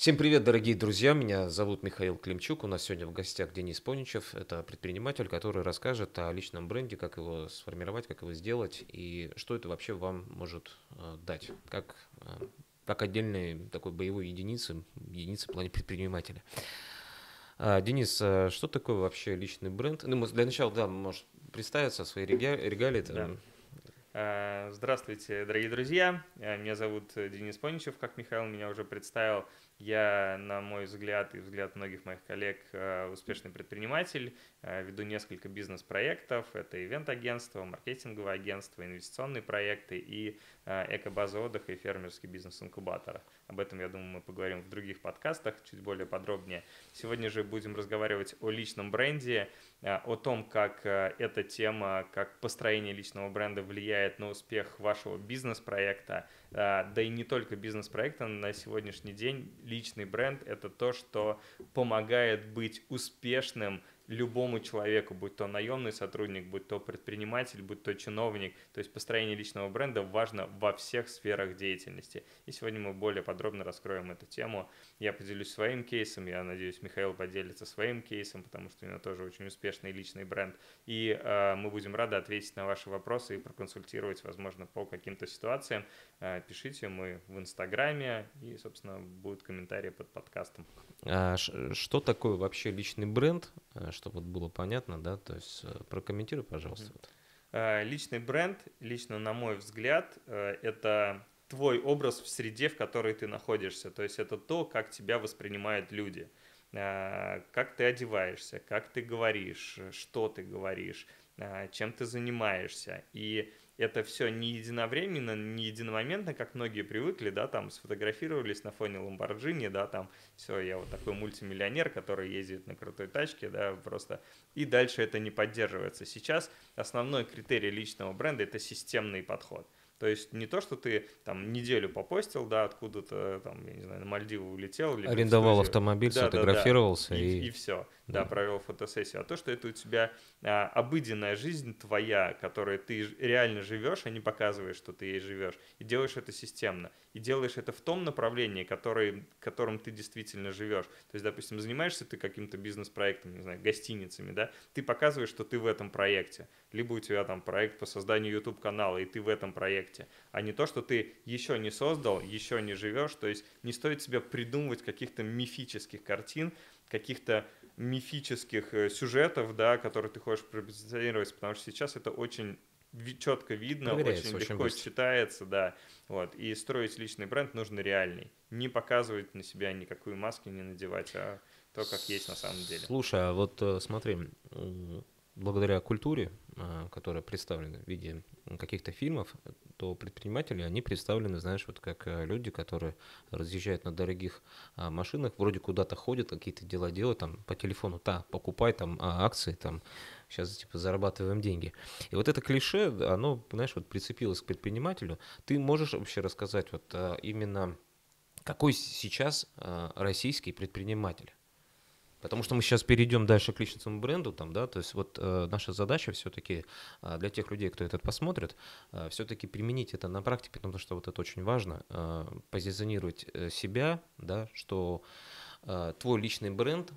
Всем привет, дорогие друзья! Меня зовут Михаил Климчук. У нас сегодня в гостях Денис Поничев. Это предприниматель, который расскажет о личном бренде, как его сформировать, как его сделать и что это вообще вам может э, дать, как, э, как отдельной такой боевой единицы, единицы в плане предпринимателя. А, Денис, э, что такое вообще личный бренд? Ну, для начала, да, может представиться, свои регалии. Да. Здравствуйте, дорогие друзья. Меня зовут Денис Поничев, как Михаил меня уже представил. Я, на мой взгляд и взгляд многих моих коллег, э, успешный предприниматель, э, веду несколько бизнес-проектов, это ивент-агентство, маркетинговое агентство, инвестиционные проекты и э, эко-база отдыха и фермерский бизнес-инкубатор. Об этом, я думаю, мы поговорим в других подкастах чуть более подробнее. Сегодня же будем разговаривать о личном бренде, о том, как эта тема, как построение личного бренда влияет на успех вашего бизнес-проекта, а, да и не только бизнес-проекта, на сегодняшний день личный бренд — это то, что помогает быть успешным любому человеку, будь то наемный сотрудник, будь то предприниматель, будь то чиновник. То есть построение личного бренда важно во всех сферах деятельности. И сегодня мы более подробно раскроем эту тему. Я поделюсь своим кейсом, я надеюсь, Михаил поделится своим кейсом, потому что у него тоже очень успешный личный бренд. И э, мы будем рады ответить на ваши вопросы и проконсультировать, возможно, по каким-то ситуациям. Э, пишите мы в Инстаграме, и, собственно, будут комментарии под подкастом. А что такое вообще личный бренд? Э, чтобы вот было понятно, да, то есть э, прокомментируй, пожалуйста. Mm-hmm. Личный бренд, лично на мой взгляд, э, это твой образ в среде, в которой ты находишься. То есть это то, как тебя воспринимают люди, как ты одеваешься, как ты говоришь, что ты говоришь, чем ты занимаешься. И это все не единовременно, не единомоментно, как многие привыкли, да, там сфотографировались на фоне Ламборджини, да, там все, я вот такой мультимиллионер, который ездит на крутой тачке, да, просто. И дальше это не поддерживается. Сейчас основной критерий личного бренда это системный подход. То есть не то, что ты там неделю попостил, да, откуда-то там, я не знаю, на Мальдивы улетел. Или Арендовал автомобиль, да, сфотографировался. Да, да. И, и... и все да, провел фотосессию, а то, что это у тебя а, обыденная жизнь твоя, которой ты реально живешь, а не показываешь, что ты ей живешь, и делаешь это системно, и делаешь это в том направлении, который, которым ты действительно живешь. То есть, допустим, занимаешься ты каким-то бизнес-проектом, не знаю, гостиницами, да, ты показываешь, что ты в этом проекте, либо у тебя там проект по созданию YouTube-канала, и ты в этом проекте, а не то, что ты еще не создал, еще не живешь, то есть не стоит себе придумывать каких-то мифических картин, каких-то мифических э, сюжетов, да, которые ты хочешь пропозиционировать, потому что сейчас это очень четко видно, очень, очень легко быстро. читается, да. Вот. И строить личный бренд нужно реальный. Не показывать на себя никакую маску, не надевать, а то, как есть на самом деле. Слушай, а вот э, смотри, благодаря культуре, а, которая представлена в виде каких-то фильмов, то предприниматели, они представлены, знаешь, вот как э, люди, которые разъезжают на дорогих а, машинах, вроде куда-то ходят, какие-то дела делают, там по телефону, та, покупай там а, акции, там сейчас типа зарабатываем деньги. И вот это клише, оно, знаешь, вот прицепилось к предпринимателю. Ты можешь вообще рассказать вот э, именно какой сейчас э, российский предприниматель? Потому что мы сейчас перейдем дальше к личностному бренду, там, да, то есть вот э, наша задача все-таки э, для тех людей, кто этот посмотрит, э, все-таки применить это на практике, потому что вот это очень важно, э, позиционировать э, себя, да, что э, твой личный бренд,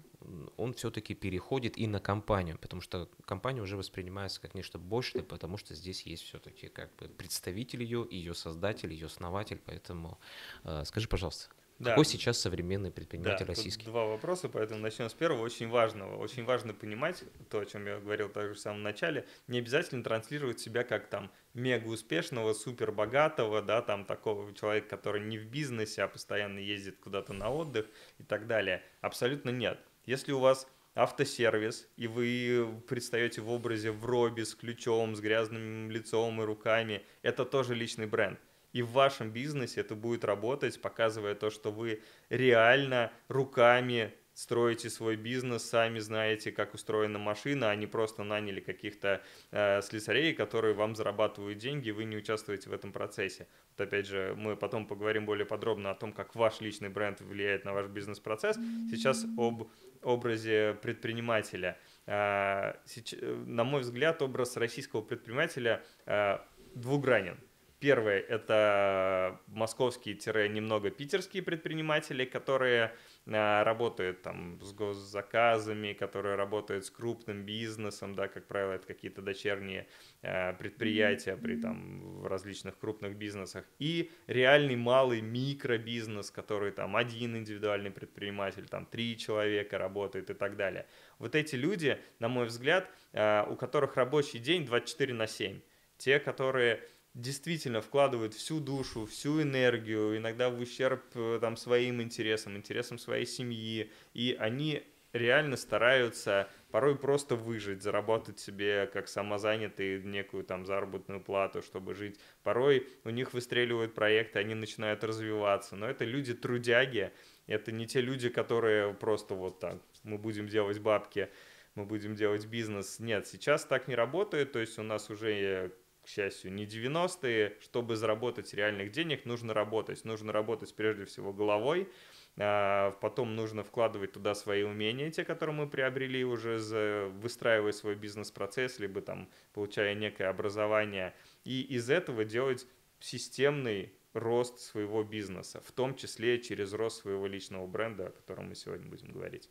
он все-таки переходит и на компанию, потому что компания уже воспринимается как нечто большее, потому что здесь есть все-таки как бы представитель ее, ее создатель, ее основатель, поэтому э, скажи, пожалуйста. Да. Какой сейчас современный предприниматель да, российский? два вопроса, поэтому начнем с первого, очень важного. Очень важно понимать то, о чем я говорил также в самом начале. Не обязательно транслировать себя как там мега успешного, супер богатого, да, там такого человека, который не в бизнесе, а постоянно ездит куда-то на отдых и так далее. Абсолютно нет. Если у вас автосервис, и вы предстаете в образе в робе с ключом, с грязным лицом и руками, это тоже личный бренд и в вашем бизнесе это будет работать, показывая то, что вы реально руками строите свой бизнес, сами знаете, как устроена машина, а не просто наняли каких-то э, слесарей, которые вам зарабатывают деньги, и вы не участвуете в этом процессе. Вот опять же, мы потом поговорим более подробно о том, как ваш личный бренд влияет на ваш бизнес-процесс. Сейчас об образе предпринимателя. Э, сеч... Э, на мой взгляд, образ российского предпринимателя э, двугранен. Первое – это московские-немного питерские предприниматели, которые э, работают там с госзаказами, которые работают с крупным бизнесом, да, как правило, это какие-то дочерние э, предприятия при там в различных крупных бизнесах, и реальный малый микробизнес, который там один индивидуальный предприниматель, там три человека работает и так далее. Вот эти люди, на мой взгляд, э, у которых рабочий день 24 на 7, те, которые действительно вкладывают всю душу, всю энергию, иногда в ущерб э, там, своим интересам, интересам своей семьи, и они реально стараются порой просто выжить, заработать себе как самозанятые некую там заработную плату, чтобы жить. Порой у них выстреливают проекты, они начинают развиваться, но это люди трудяги, это не те люди, которые просто вот так, мы будем делать бабки, мы будем делать бизнес. Нет, сейчас так не работает, то есть у нас уже к счастью, не 90-е. Чтобы заработать реальных денег, нужно работать. Нужно работать прежде всего головой, а, потом нужно вкладывать туда свои умения, те, которые мы приобрели уже, за, выстраивая свой бизнес-процесс, либо там получая некое образование, и из этого делать системный рост своего бизнеса, в том числе через рост своего личного бренда, о котором мы сегодня будем говорить.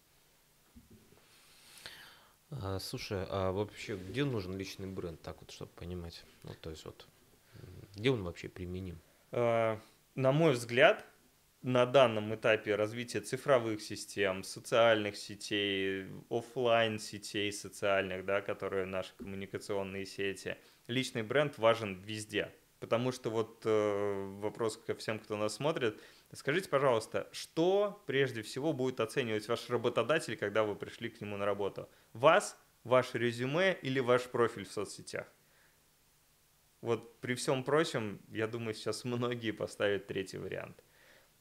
А, слушай, а вообще где нужен личный бренд, так вот, чтобы понимать? Ну, то есть вот, где он вообще применим? А, на мой взгляд, на данном этапе развития цифровых систем, социальных сетей, офлайн сетей социальных, да, которые наши коммуникационные сети, личный бренд важен везде. Потому что вот э, вопрос ко всем, кто нас смотрит. Скажите, пожалуйста, что прежде всего будет оценивать ваш работодатель, когда вы пришли к нему на работу? вас, ваше резюме или ваш профиль в соцсетях. Вот при всем прочем, я думаю, сейчас многие поставят третий вариант.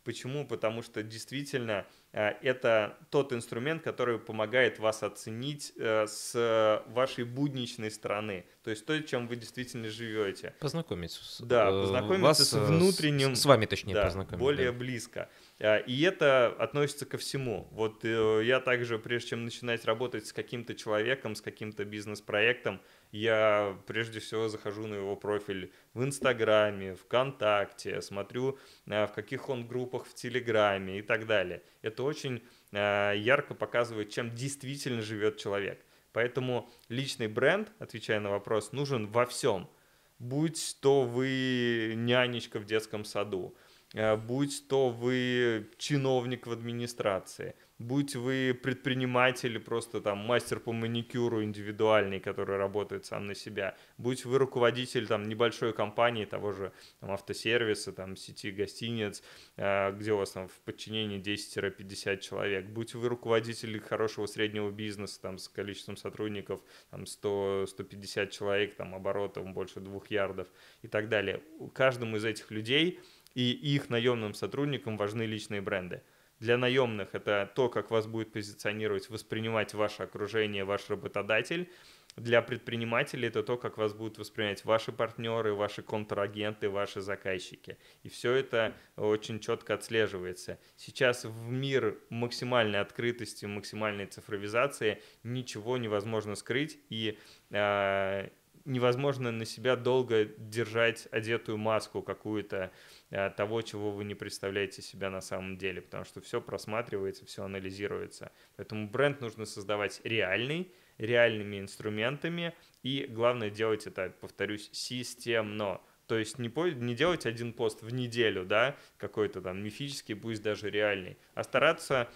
Почему? Потому что действительно а, это тот инструмент, который помогает вас оценить э, с вашей будничной стороны, то есть то, чем вы действительно живете. Познакомиться Да, э, познакомиться с внутренним... С вами, точнее, да, познакомиться. более да. близко. А, и это относится ко всему. Вот э, я также, прежде чем начинать работать с каким-то человеком, с каким-то бизнес-проектом, я прежде всего захожу на его профиль в Инстаграме, ВКонтакте, смотрю, а, в каких он группах в Телеграме и так далее. Это очень а, ярко показывает, чем действительно живет человек. Поэтому личный бренд, отвечая на вопрос, нужен во всем. Будь то вы нянечка в детском саду, Э, будь то вы чиновник в администрации, будь вы предприниматель, просто там мастер по маникюру индивидуальный, который работает сам на себя, будь вы руководитель там небольшой компании, того же там, автосервиса, там сети гостиниц, э, где у вас там в подчинении 10-50 человек, будь вы руководитель хорошего среднего бизнеса там с количеством сотрудников там 100-150 человек, там оборотом больше двух ярдов и так далее. Каждому из этих людей и их наемным сотрудникам важны личные бренды. Для наемных это то, как вас будет позиционировать, воспринимать ваше окружение, ваш работодатель. Для предпринимателей это то, как вас будут воспринимать ваши партнеры, ваши контрагенты, ваши заказчики. И все это очень четко отслеживается. Сейчас в мир максимальной открытости, максимальной цифровизации ничего невозможно скрыть. И э, невозможно на себя долго держать одетую маску какую-то, Э, того, чего вы не представляете себя на самом деле, потому что все просматривается, все анализируется. Поэтому бренд нужно создавать реальный, реальными инструментами, и главное делать это, повторюсь, системно. То есть не, по, не делать один пост в неделю, да, какой-то там мифический, пусть даже реальный, а стараться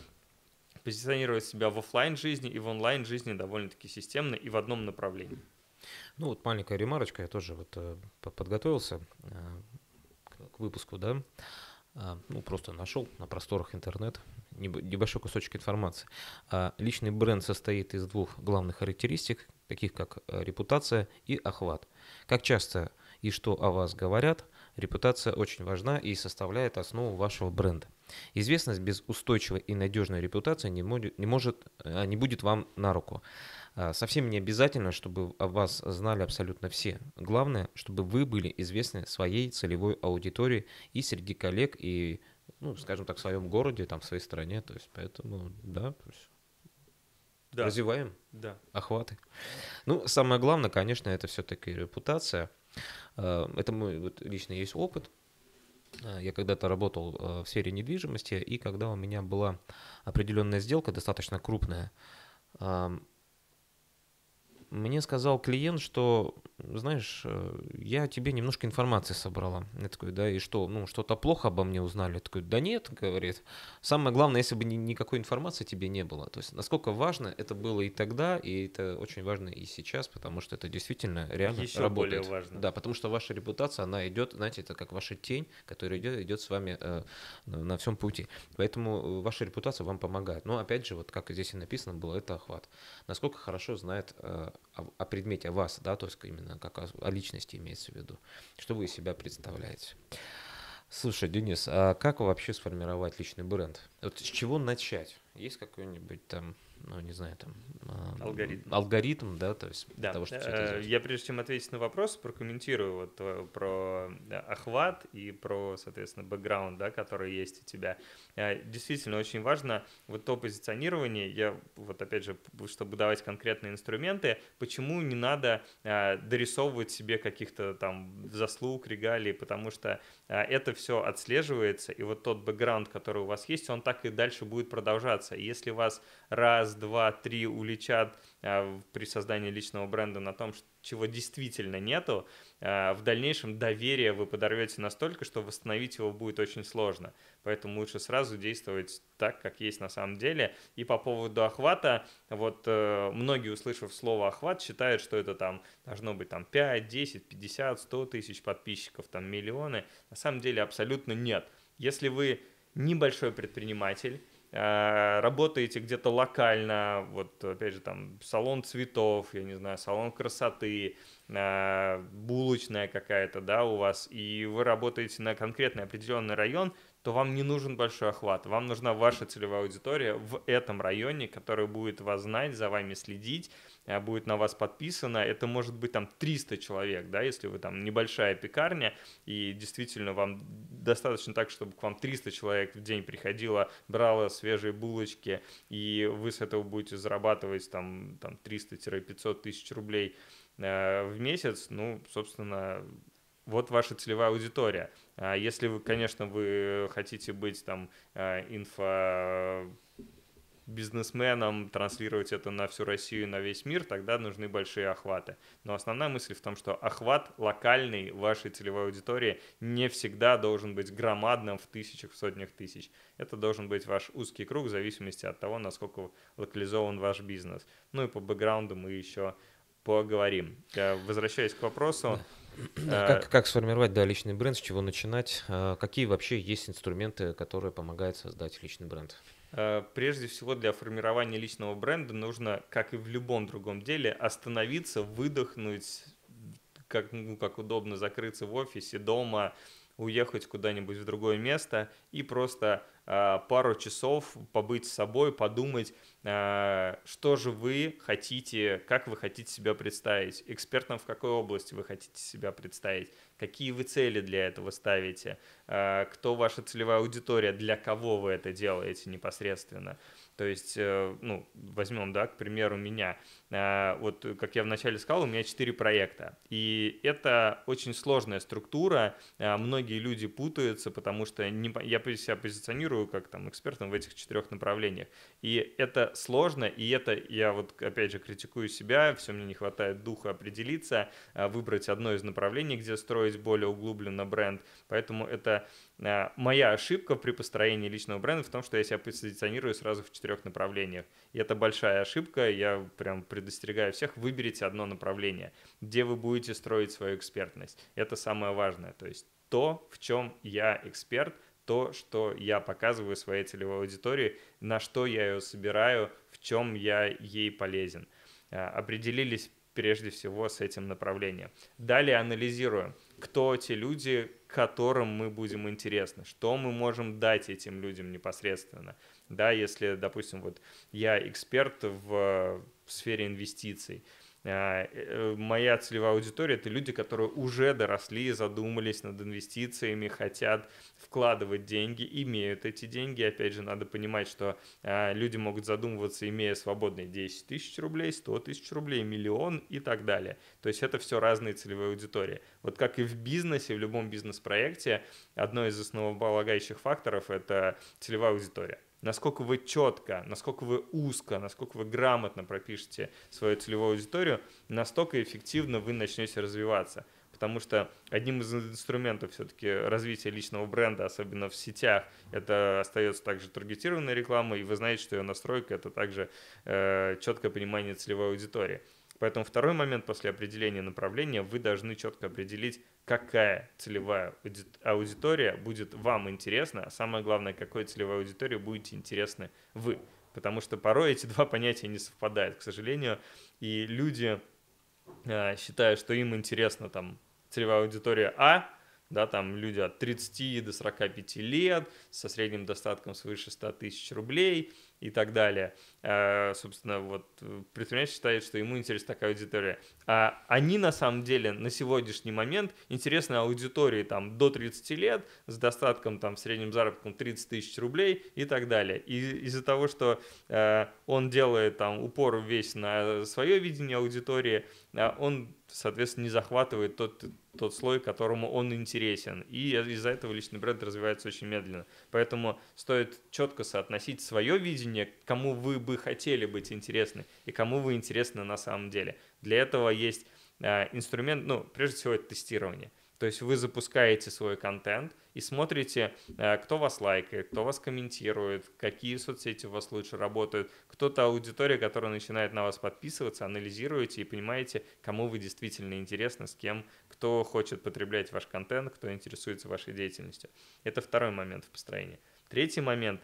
позиционировать себя в офлайн жизни и в онлайн жизни довольно-таки системно и в одном направлении. Ну вот маленькая ремарочка, я тоже вот э, подготовился. Э, к выпуску, да, а, ну, просто нашел на просторах интернета небольшой кусочек информации. А, личный бренд состоит из двух главных характеристик, таких как э, репутация и охват. Как часто и что о вас говорят, репутация очень важна и составляет основу вашего бренда. Известность без устойчивой и надежной репутации не, может, не, может, э, не будет вам на руку. А, совсем не обязательно, чтобы о вас знали абсолютно все. Главное, чтобы вы были известны своей целевой аудитории и среди коллег, и, ну, скажем так, в своем городе, там, в своей стране. То есть, поэтому, да, то есть да. развиваем да. охваты. Ну, самое главное, конечно, это все-таки репутация. А, это мой вот, лично есть опыт. А, я когда-то работал в сфере недвижимости, и когда у меня была определенная сделка, достаточно крупная, мне сказал клиент, что, знаешь, э, я тебе немножко информации собрала. Я такой, да, и что, ну, что-то плохо обо мне узнали? Я такой, да нет, говорит. Самое главное, если бы ни, никакой информации тебе не было. То есть, насколько важно это было и тогда, и это очень важно и сейчас, потому что это действительно реально Еще работает. более важно. Да, потому что ваша репутация, она идет, знаете, это как ваша тень, которая идет, идет с вами э, на всем пути. Поэтому э, ваша репутация вам помогает. Но, опять же, вот как здесь и написано было, это охват. Насколько хорошо знает э, о, предмете, о вас, да, то есть именно как о, о личности имеется в виду, что вы из себя представляете. Слушай, Денис, а как вообще сформировать личный бренд? Вот с чего начать? Есть какой-нибудь там ну, не знаю, там... А, алгоритм. Алгоритм, да, то есть да. того, что все это э, Я прежде чем ответить на вопрос, прокомментирую вот про охват и про, соответственно, бэкграунд, да, который есть у тебя. Э, действительно, очень важно вот то позиционирование, я вот опять же, чтобы давать конкретные инструменты, почему не надо э, дорисовывать себе каких-то там заслуг, регалий, потому что это все отслеживается, и вот тот бэкграунд, который у вас есть, он так и дальше будет продолжаться. И если вас раз, два, три уличат а, при создании личного бренда на том, чего действительно нету, а, в дальнейшем доверие вы подорвете настолько, что восстановить его будет очень сложно. Поэтому лучше сразу действовать так, как есть на самом деле. И по поводу охвата, вот э, многие, услышав слово охват, считают, что это там должно быть там 5, 10, 50, 100 тысяч подписчиков, там миллионы. На самом деле абсолютно нет. Если вы небольшой предприниматель, Э, работаете где-то локально, вот опять же там салон цветов, я не знаю, салон красоты, э, булочная какая-то, да, у вас, и вы работаете на конкретный определенный район, то вам не нужен большой охват. Вам нужна ваша целевая аудитория в этом районе, которая будет вас знать, за вами следить, Э, будет на вас подписано. Это может быть там 300 человек, да, если вы там небольшая пекарня, и действительно вам достаточно так, чтобы к вам 300 человек в день приходило, брало свежие булочки, и вы с этого будете зарабатывать там, там 300-500 тысяч рублей э, в месяц, ну, собственно, вот ваша целевая аудитория. А если вы, конечно, вы хотите быть там э, инфо бизнесменам транслировать это на всю Россию, на весь мир, тогда нужны большие охваты. Но основная мысль в том, что охват локальный вашей целевой аудитории не всегда должен быть громадным в тысячах, в сотнях тысяч. Это должен быть ваш узкий круг в зависимости от того, насколько локализован ваш бизнес. Ну и по бэкграунду мы еще поговорим. Возвращаясь к вопросу, как, как сформировать да, личный бренд, с чего начинать? А, какие вообще есть инструменты, которые помогают создать личный бренд? Э, прежде всего для формирования личного бренда нужно, как и в любом другом деле, остановиться, выдохнуть, как, ну, как удобно закрыться в офисе, дома, уехать куда-нибудь в другое место и просто э, пару часов побыть с собой, подумать, э, что же вы хотите, как вы хотите себя представить, экспертом в какой области вы хотите себя представить, какие вы цели для этого ставите, э, кто ваша целевая аудитория, для кого вы это делаете непосредственно. То есть, э, ну, возьмем, да, к примеру, меня. Э, вот э, как я вначале сказал, у меня четыре проекта. И это очень сложная структура, э, многие люди путаются, потому что не, я себя позиционирую как там экспертом в этих четырех направлениях. И это сложно, и это я вот опять же критикую себя, все мне не хватает духа определиться, выбрать одно из направлений, где строить более углубленно бренд. Поэтому это моя ошибка при построении личного бренда в том, что я себя позиционирую сразу в четырех направлениях. И это большая ошибка, я прям предостерегаю всех, выберите одно направление, где вы будете строить свою экспертность. Это самое важное. То есть то, в чем я эксперт, то, что я показываю своей целевой аудитории, на что я ее собираю, в чем я ей полезен. А, определились прежде всего с этим направлением. Далее анализируем, кто эти люди, которым мы будем интересны, что мы можем дать этим людям непосредственно. Да, если, допустим, вот я эксперт в в сфере инвестиций. Э, э, моя целевая аудитория — это люди, которые уже доросли, задумались над инвестициями, хотят вкладывать деньги, имеют эти деньги. Опять же, надо понимать, что э, люди могут задумываться, имея свободные 10 тысяч рублей, 100 тысяч рублей, миллион и так далее. То есть это все разные целевые аудитории. Вот как и в бизнесе, в любом бизнес-проекте, одно из основополагающих факторов — это целевая аудитория насколько вы четко, насколько вы узко, насколько вы грамотно пропишете свою целевую аудиторию, настолько эффективно вы начнете развиваться. Потому что одним из инструментов все-таки развития личного бренда, особенно в сетях, это остается также таргетированная реклама, и вы знаете, что ее настройка это также э, четкое понимание целевой аудитории. Поэтому второй момент после определения направления вы должны четко определить какая целевая аудитория будет вам интересна, а самое главное, какой целевой аудитории будете интересны вы. Потому что порой эти два понятия не совпадают, к сожалению, и люди а, считают, что им интересна там целевая аудитория А, да, там люди от 30 до 45 лет со средним достатком свыше 100 тысяч рублей – и так далее. А, собственно, вот э, предприниматель считает, что ему интересна такая аудитория. А они на самом деле на сегодняшний момент интересны аудитории там до 30 лет с достатком там в среднем заработком 30 тысяч рублей и так далее. И из-за того, что э, он делает там упор весь на свое видение аудитории, а он соответственно, не захватывает тот, тот слой, которому он интересен. И из-за этого личный бренд развивается очень медленно. Поэтому стоит четко соотносить свое видение, кому вы бы хотели быть интересны и кому вы интересны на самом деле. Для этого есть а, инструмент, ну, прежде всего, это тестирование – то есть вы запускаете свой контент и смотрите, э, кто вас лайкает, кто вас комментирует, какие соцсети у вас лучше работают, кто-то аудитория, которая начинает на вас подписываться, анализируете и понимаете, кому вы действительно интересны, с кем, кто хочет потреблять ваш контент, кто интересуется вашей деятельностью. Это второй момент в построении. Третий момент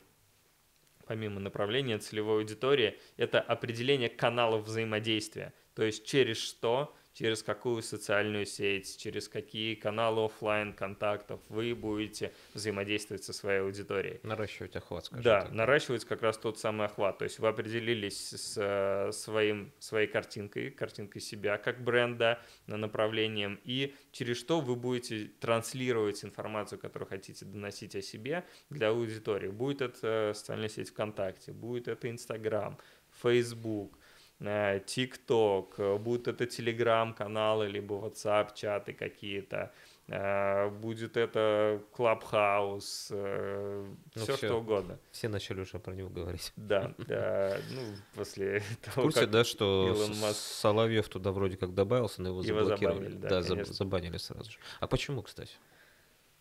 помимо направления целевой аудитории, это определение каналов взаимодействия, то есть через что через какую социальную сеть, через какие каналы офлайн контактов вы будете взаимодействовать со своей аудиторией. Наращивать охват, скажем Да, так. наращивать как раз тот самый охват. То есть вы определились с э, своим, своей картинкой, картинкой себя как бренда, э, направлением, и через что вы будете транслировать информацию, которую хотите доносить о себе для аудитории. Будет это э, социальная сеть ВКонтакте, будет это Инстаграм, Фейсбук. TikTok, э, э, будет это телеграм-каналы, либо WhatsApp чаты какие-то, э, будет это Клабхаус, ну, все, все что угодно. Все начали уже про него говорить. Да, да, ну, после того, В курсе, да, что Маск... Соловьев туда вроде как добавился, но его, его заблокировали. Забанили, да, да забанили сразу же. А почему, кстати?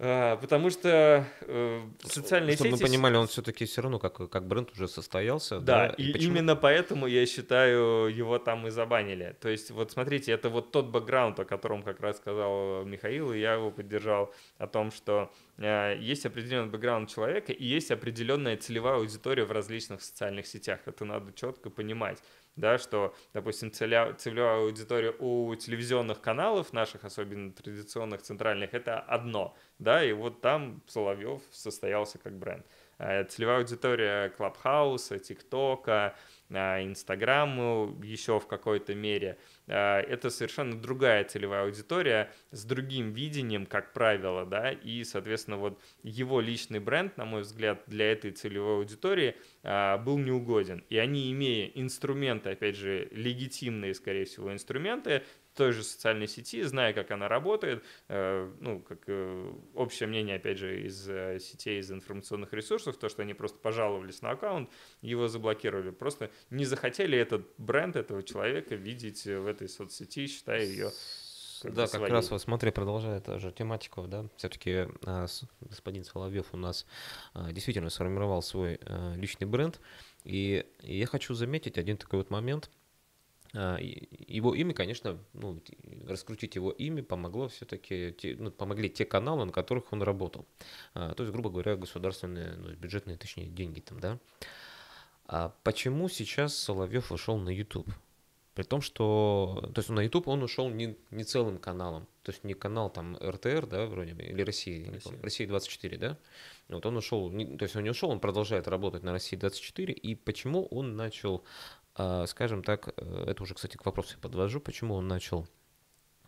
А, потому что э, социальные Чтобы сети... Чтобы мы понимали, он все-таки все равно как, как бренд уже состоялся. Да, да? и, и именно поэтому, я считаю, его там и забанили. То есть, вот смотрите, это вот тот бэкграунд, о котором как раз сказал Михаил, и я его поддержал, о том, что э, есть определенный бэкграунд человека и есть определенная целевая аудитория в различных социальных сетях. Это надо четко понимать да, что, допустим, целевая аудитория у телевизионных каналов, наших особенно традиционных, центральных, это одно, да, и вот там Соловьев состоялся как бренд. Э, целевая аудитория Клабхауса, ТикТока, а, Инстаграму еще в какой-то мере. А, это совершенно другая целевая аудитория с другим видением, как правило, да, и, соответственно, вот его личный бренд, на мой взгляд, для этой целевой аудитории а, был неугоден. И они, имея инструменты, опять же, легитимные, скорее всего, инструменты, той же социальной сети, зная, как она работает, э, ну, как э, общее мнение, опять же, из э, сетей, из информационных ресурсов, то, что они просто пожаловались на аккаунт, его заблокировали, просто не захотели этот бренд этого человека видеть в этой соцсети, считая ее как да, как своей. раз вот смотри, продолжая же тематику, да, все-таки а, господин Соловьев у нас а, действительно сформировал свой а, личный бренд, и, и я хочу заметить один такой вот момент – а, его имя, конечно, ну, раскрутить его имя помогло все-таки, ну, помогли те каналы, на которых он работал. А, то есть, грубо говоря, государственные, ну, бюджетные, точнее, деньги там, да. А почему сейчас Соловьев ушел на YouTube? При том, что... То есть на YouTube он ушел не, не целым каналом. То есть не канал там РТР, да, вроде бы, или Россия, Россия. не помню, Россия 24, да? Вот он ушел, не, то есть он не ушел, он продолжает работать на России 24. И почему он начал а, скажем так, э, это уже, кстати, к вопросу я подвожу, почему он начал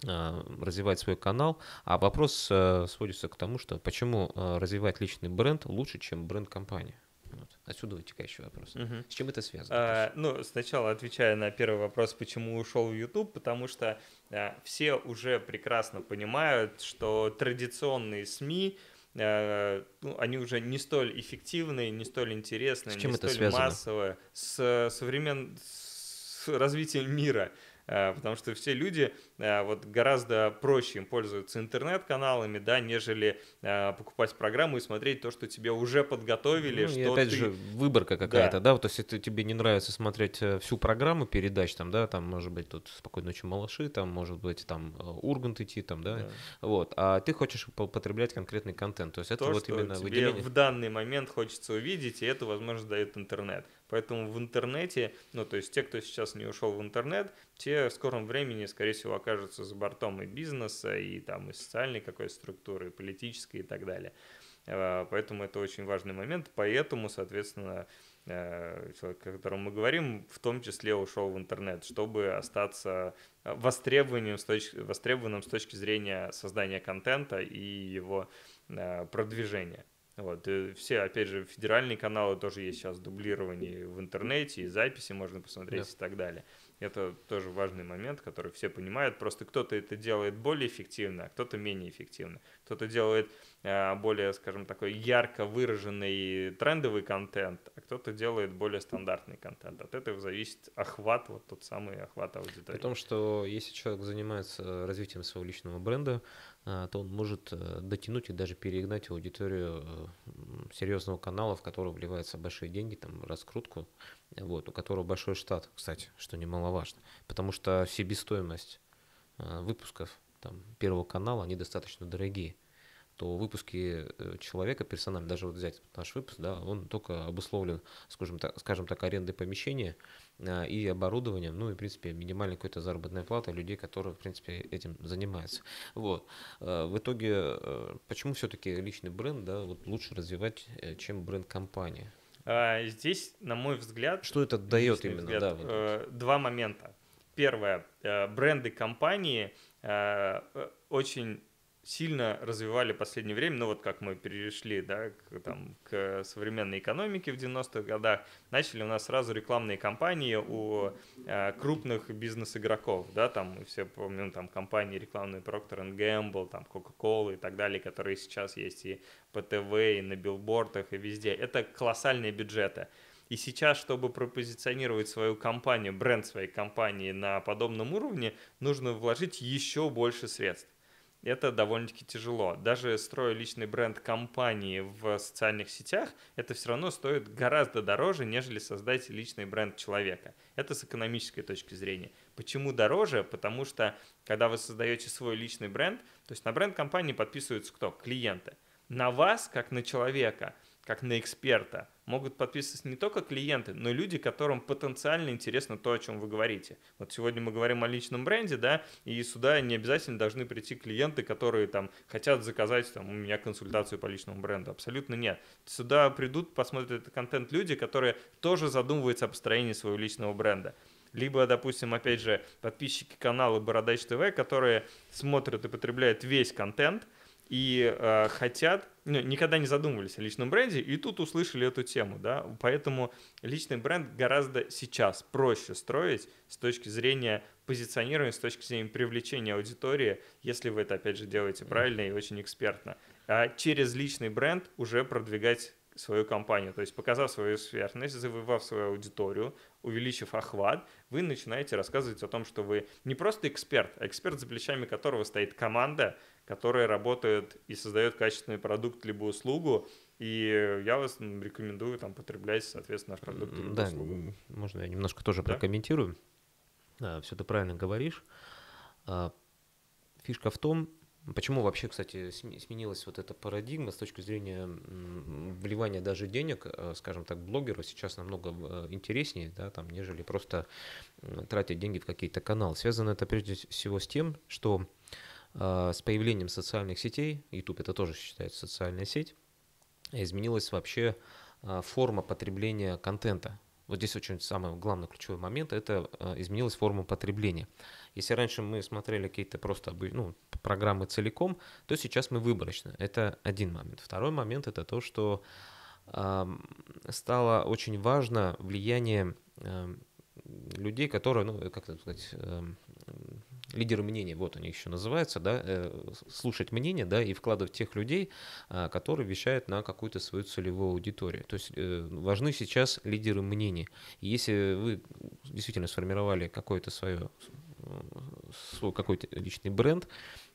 а, развивать свой канал. А вопрос э, сводится к тому, что почему э, развивать личный бренд лучше, чем бренд компании? Вот. Отсюда вытекающий вопрос. Угу. С чем это связано? А, ну, сначала отвечая на первый вопрос, почему ушел в YouTube, потому что а, все уже прекрасно понимают, что традиционные СМИ, Э, ну, они уже не столь эффективные, не столь интересные, не столь связано? массовые, с, э, современ... с развитием мира. Э, потому что все люди э, вот гораздо проще им пользуются интернет-каналами, да, нежели э, покупать программу и смотреть то, что тебе уже подготовили. Ну, что и опять ты... же, выборка какая-то, да. да, то есть это тебе не нравится смотреть всю программу передач, там, да, там, может быть, тут «Спокойной ночи, малыши», там, может быть, там, «Ургант» идти, там, да, да. вот, а ты хочешь потреблять конкретный контент, то есть это то, вот именно тебе выделение. в данный момент хочется увидеть, и это, возможно, дает интернет. Поэтому в интернете, ну то есть те, кто сейчас не ушел в интернет, те в скором времени, скорее всего, окажутся за бортом и бизнеса, и там и социальной какой-то структуры, и политической и так далее. А, поэтому это очень важный момент. Поэтому, соответственно, э, человек, о котором мы говорим, в том числе ушел в интернет, чтобы остаться э, востребованным с точки, востребованным с точки зрения создания контента и его э, продвижения. Вот, и э, все, опять же, федеральные каналы тоже есть сейчас дублирование в интернете, и записи можно посмотреть да. и так далее. Это тоже важный момент, который все понимают. Просто кто-то это делает более эффективно, а кто-то менее эффективно. Кто-то делает э, более, скажем, такой ярко выраженный трендовый контент, а кто-то делает более стандартный контент. От этого зависит охват, вот тот самый охват аудитории. При том, что если человек занимается э, развитием своего личного бренда, а, то он может э, дотянуть и даже перегнать аудиторию э, серьезного канала, в который вливаются большие деньги, там, раскрутку, вот, у которого большой штат, кстати, что немаловажно, потому что себестоимость э, выпусков там, первого канала, они достаточно дорогие то выпуски человека персонально, даже вот взять наш выпуск, да, он только обусловлен, скажем так, скажем так аренды помещения, а, и оборудованием, ну и, в принципе, минимальная какая-то заработная плата людей, которые, в принципе, этим занимаются. Вот. А, в итоге, э, почему все-таки личный бренд да, вот лучше развивать, э, чем бренд компании? А, здесь, на мой взгляд... Что это дает именно? Взгляд, да, вот. Э, два момента. Первое. Бренды компании очень сильно развивали в последнее время, ну вот как мы перешли да, к, там, к современной экономике в 90-х годах, начали у нас сразу рекламные кампании у э, крупных бизнес-игроков, да, там мы все помним там компании рекламные Procter Gamble, там Coca-Cola и так далее, которые сейчас есть и по ТВ, и на билбордах, и везде. Это колоссальные бюджеты. И сейчас, чтобы пропозиционировать свою компанию, бренд своей компании на подобном уровне, нужно вложить еще больше средств это довольно-таки тяжело. Даже строя личный бренд компании в социальных сетях, это все равно стоит гораздо дороже, нежели создать личный бренд человека. Это с экономической точки зрения. Почему дороже? Потому что, когда вы создаете свой личный бренд, то есть на бренд компании подписываются кто? Клиенты. На вас, как на человека, как на эксперта, могут подписываться не только клиенты, но и люди, которым потенциально интересно то, о чем вы говорите. Вот сегодня мы говорим о личном бренде, да, и сюда не обязательно должны прийти клиенты, которые там хотят заказать там у меня консультацию по личному бренду. Абсолютно нет. Сюда придут, посмотрят этот контент люди, которые тоже задумываются о построении своего личного бренда либо, допустим, опять же, подписчики канала Бородач ТВ, которые смотрят и потребляют весь контент и э, хотят ну, никогда не задумывались о личном бренде, и тут услышали эту тему, да, поэтому личный бренд гораздо сейчас проще строить с точки зрения позиционирования, с точки зрения привлечения аудитории, если вы это, опять же, делаете правильно и очень экспертно, а через личный бренд уже продвигать свою компанию, то есть показав свою экспертность, завоевав свою аудиторию, увеличив охват, вы начинаете рассказывать о том, что вы не просто эксперт, а эксперт, за плечами которого стоит команда, которые работают и создают качественный продукт либо услугу, и я вас рекомендую там потреблять, соответственно, наш продукт либо да, услугу. Можно я немножко тоже да? прокомментирую? Да, все ты правильно говоришь. А, фишка в том, Почему вообще, кстати, сменилась вот эта парадигма с точки зрения вливания даже денег, а, скажем так, блогеру сейчас намного а, интереснее, да, там, нежели просто тратить деньги в какие-то каналы. Связано это прежде всего с тем, что Э, с появлением социальных сетей, YouTube это тоже считается социальная сеть, изменилась вообще э, форма потребления контента. Вот здесь очень самый главный ключевой момент – это э, изменилась форма потребления. Если раньше мы смотрели какие-то просто ну, программы целиком, то сейчас мы выборочно. Это один момент. Второй момент – это то, что эм, стало очень важно влияние эм, людей, которые, ну, как это сказать, эм, лидеры мнений, вот они еще называются, да, э, слушать мнение, да, и вкладывать тех людей, а, которые вещают на какую-то свою целевую аудиторию. То есть э, важны сейчас лидеры мнений. И если вы действительно сформировали какое-то свое э, свой какой-то личный бренд,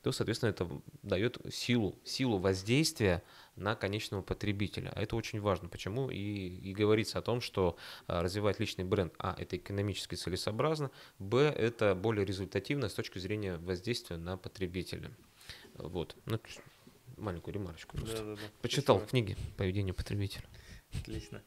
то, соответственно, это дает силу, силу воздействия на конечного потребителя. А это очень важно. Почему и, и говорится о том, что а, развивать личный бренд, а, это экономически целесообразно, б, это более результативно с точки зрения воздействия на потребителя. Вот. Ну, маленькую ремарочку просто. Да, да, да. Почитал Спасибо. книги «Поведение потребителя». Отлично.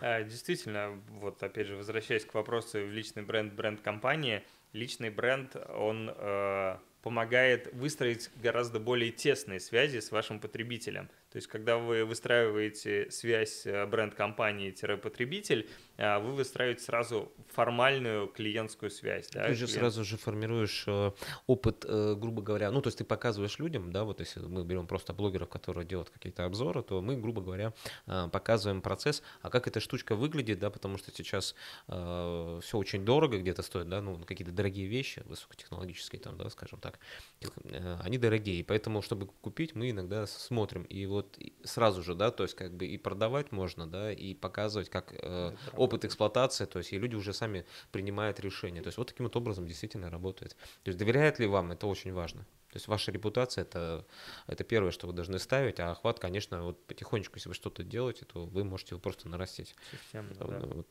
А, действительно, вот опять же, возвращаясь к вопросу личный бренд, бренд компании – личный бренд, он э, помогает выстроить гораздо более тесные связи с вашим потребителем – то есть, когда вы выстраиваете связь э, бренд-компании-потребитель, э, вы выстраиваете сразу формальную клиентскую связь. Да, ты же сразу же формируешь э, опыт, грубо говоря, ну, то есть ты показываешь людям, да, вот если мы берем просто блогеров, которые делают какие-то обзоры, то мы, грубо говоря, показываем процесс, а как эта штучка выглядит, да, потому что сейчас все очень дорого где-то стоит, да, ну, какие-то дорогие вещи, высокотехнологические там, да, скажем так, они дорогие, поэтому, чтобы купить, мы иногда смотрим, и вот вот сразу же, да, то есть как бы и продавать можно, да, и показывать как э, опыт эксплуатации, то есть и люди уже сами принимают решения. То есть вот таким вот образом действительно работает. То есть доверяют ли вам, это очень важно. То есть ваша репутация это, это первое, что вы должны ставить, а охват, конечно, вот потихонечку, если вы что-то делаете, то вы можете его просто нарастить. Системно, э, да.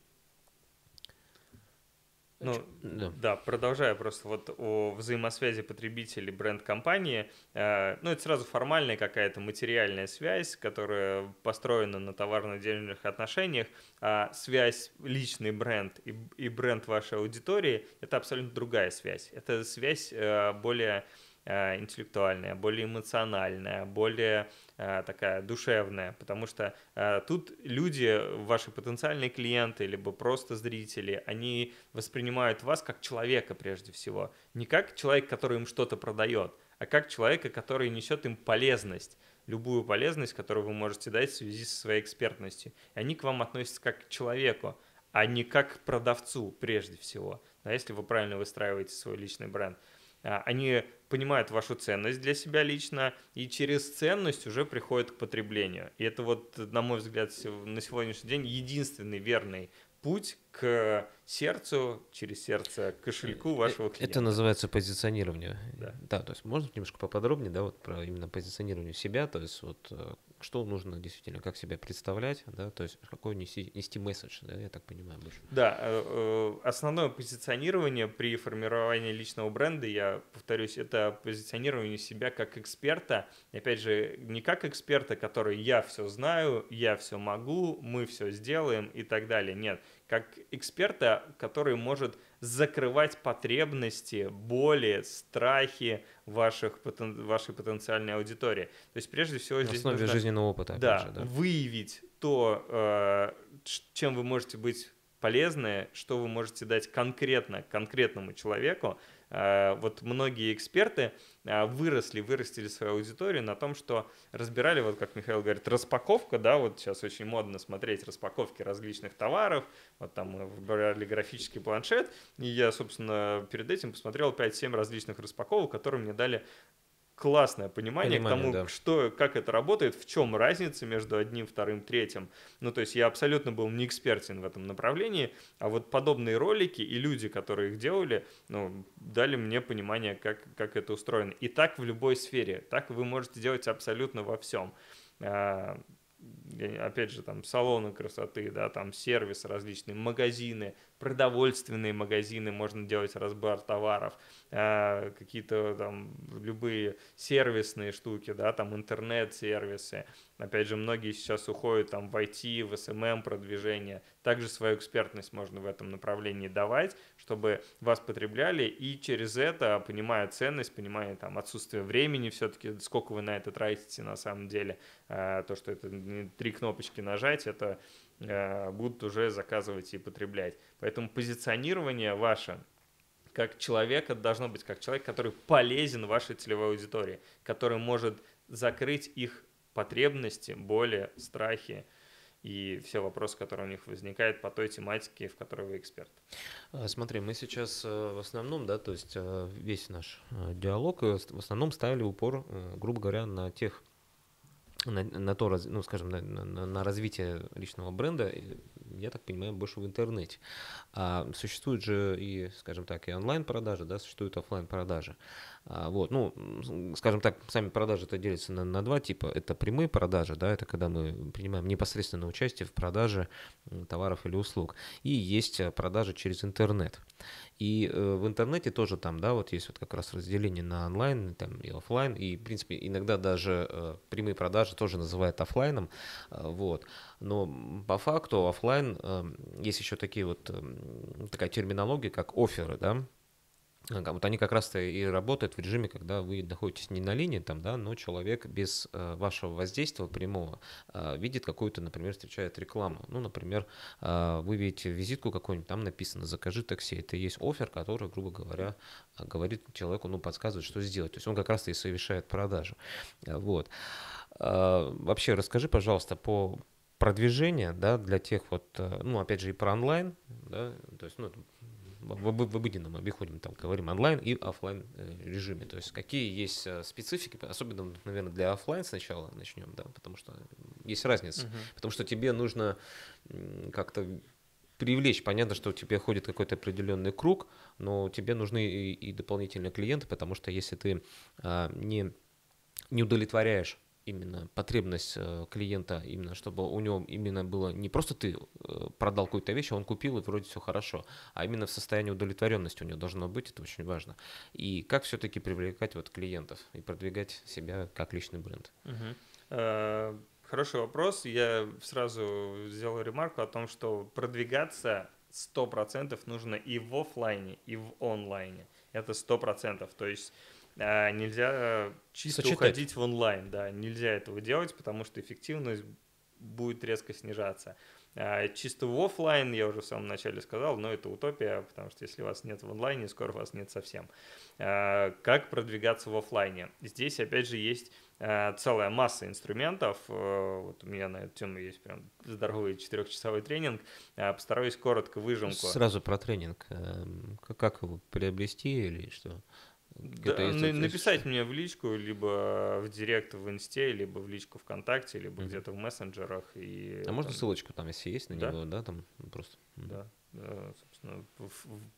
Ну, да. да, продолжая просто вот о взаимосвязи потребителей бренд-компании. Э, ну, это сразу формальная какая-то материальная связь, которая построена на товарно-денежных отношениях. А связь личный бренд и, и бренд вашей аудитории – это абсолютно другая связь. Это связь э, более э, интеллектуальная, более эмоциональная, более Э, такая душевная, потому что э, тут люди, ваши потенциальные клиенты, либо просто зрители, они воспринимают вас как человека прежде всего, не как человек, который им что-то продает, а как человека, который несет им полезность, любую полезность, которую вы можете дать в связи со своей экспертностью. И они к вам относятся как к человеку, а не как к продавцу прежде всего, да, если вы правильно выстраиваете свой личный бренд. А, они понимают вашу ценность для себя лично и через ценность уже приходят к потреблению. И это вот, на мой взгляд, на сегодняшний день единственный верный путь к сердцу, через сердце, к кошельку э, вашего клиента. Это называется позиционирование. Да. да, то есть можно немножко поподробнее, да, вот про именно позиционирование себя, то есть вот э, что нужно действительно, как себя представлять, да, то есть какой нести, нести месседж, да, я так понимаю больше. Да, э, э, основное позиционирование при формировании личного бренда, я повторюсь, это позиционирование себя как эксперта, и опять же, не как эксперта, который я все знаю, я все могу, мы все сделаем и так далее, нет, как эксперта, который может закрывать потребности, боли, страхи, ваших, потен, вашей потенциальной аудитории. То есть прежде всего На здесь основе нужно, жизненного опыта. Да, же, да, выявить то, э, чем вы можете быть полезны, что вы можете дать конкретно конкретному человеку, Э, вот многие эксперты э, выросли, вырастили свою аудиторию на том, что разбирали, вот как Михаил говорит, распаковка, да, вот сейчас очень модно смотреть распаковки различных товаров, вот там мы выбирали графический планшет, и я, собственно, перед этим посмотрел 5-7 различных распаковок, которые мне дали классное понимание, понимание к тому, да. что, как это работает, в чем разница между одним, вторым, третьим. Ну, то есть я абсолютно был не экспертен в этом направлении, а вот подобные ролики и люди, которые их делали, ну, дали мне понимание, как, как это устроено. И так в любой сфере, так вы можете делать абсолютно во всем. А, опять же, там салоны красоты, да, там сервис различные, магазины, продовольственные магазины, можно делать разбор товаров, э, какие-то там любые сервисные штуки, да, там интернет-сервисы, Опять же, многие сейчас уходят там в IT, в SMM эм эм продвижение. Также свою экспертность можно в этом направлении давать, чтобы вас потребляли и через это, понимая ценность, понимая там отсутствие времени все-таки, сколько вы на это тратите на самом деле, э, то, что это три кнопочки нажать, это э, будут уже заказывать и потреблять. Поэтому позиционирование ваше как человека должно быть как человек, который полезен вашей целевой аудитории, который может закрыть их потребности, боли, страхи и все вопросы, которые у них возникают по той тематике, в которой вы эксперт. А, смотри, мы сейчас э, в основном, да, то есть э, весь наш э, диалог в основном ставили упор, грубо говоря, на тех на, на то, ну, скажем, на, на, на развитие личного бренда, я так понимаю, больше в интернете. А существуют же и, скажем так, и онлайн-продажи, да, существуют офлайн-продажи. А, вот, ну, скажем так, сами продажи это делятся на, на два типа. Это прямые продажи, да, это когда мы принимаем непосредственно участие в продаже товаров или услуг. И есть э, продажи через интернет. И э, в интернете тоже там, да, вот есть вот как раз разделение на онлайн там, и офлайн, и, в принципе, иногда даже э, прямые продажи тоже называют офлайном, э, вот. Но по факту офлайн э, есть еще такие вот, э, такая терминология, как оферы, да, вот они как раз-то и работают в режиме, когда вы находитесь не на линии там, да, но человек без э, вашего воздействия прямого э, видит какую-то, например, встречает рекламу. Ну, например, э, вы видите визитку какую-нибудь, там написано «закажи такси». Это и есть офер, который, грубо говоря, говорит человеку, ну, подсказывает, что сделать. То есть он как раз-то и совершает продажу. Вот. вообще, расскажи, пожалуйста, по продвижению, да, для тех вот, ну, опять же, и про онлайн, да, то есть, ну, в, в обыденном обиходе мы там говорим онлайн и офлайн э, режиме. То есть какие есть э, специфики, особенно, наверное, для офлайн сначала начнем, да, потому что есть разница. Угу. Потому что тебе нужно как-то привлечь. Понятно, что у тебя ходит какой-то определенный круг, но тебе нужны и, и дополнительные клиенты, потому что если ты а, не, не удовлетворяешь именно потребность э, клиента, именно чтобы у него именно было не просто ты э, продал какую-то вещь, а он купил и вроде все хорошо, а именно в состоянии удовлетворенности у него должно быть, это очень важно. И как все-таки привлекать вот клиентов и продвигать себя как личный бренд? Угу. Хороший вопрос. Я сразу сделал ремарку о том, что продвигаться 100% нужно и в офлайне, и в онлайне. Это 100%. То есть а, нельзя э, чисто Сочетать. уходить в онлайн, да, нельзя этого делать, потому что эффективность будет резко снижаться. А, чисто в офлайн, я уже в самом начале сказал, но это утопия, потому что если вас нет в онлайне, скоро вас нет совсем. А, как продвигаться в офлайне? Здесь, опять же, есть целая масса инструментов. Э, вот у меня на эту тему есть прям здоровый четырехчасовой тренинг. Постараюсь коротко выжимку. Сразу про тренинг. Эм, как его приобрести или что? Да, написать мне в личку, либо в директ в инсте, либо в личку ВКонтакте, либо mm-hmm. где-то в мессенджерах. И, а там... можно ссылочку там, если есть на да? него, да, там просто. Да, да э, собственно, в,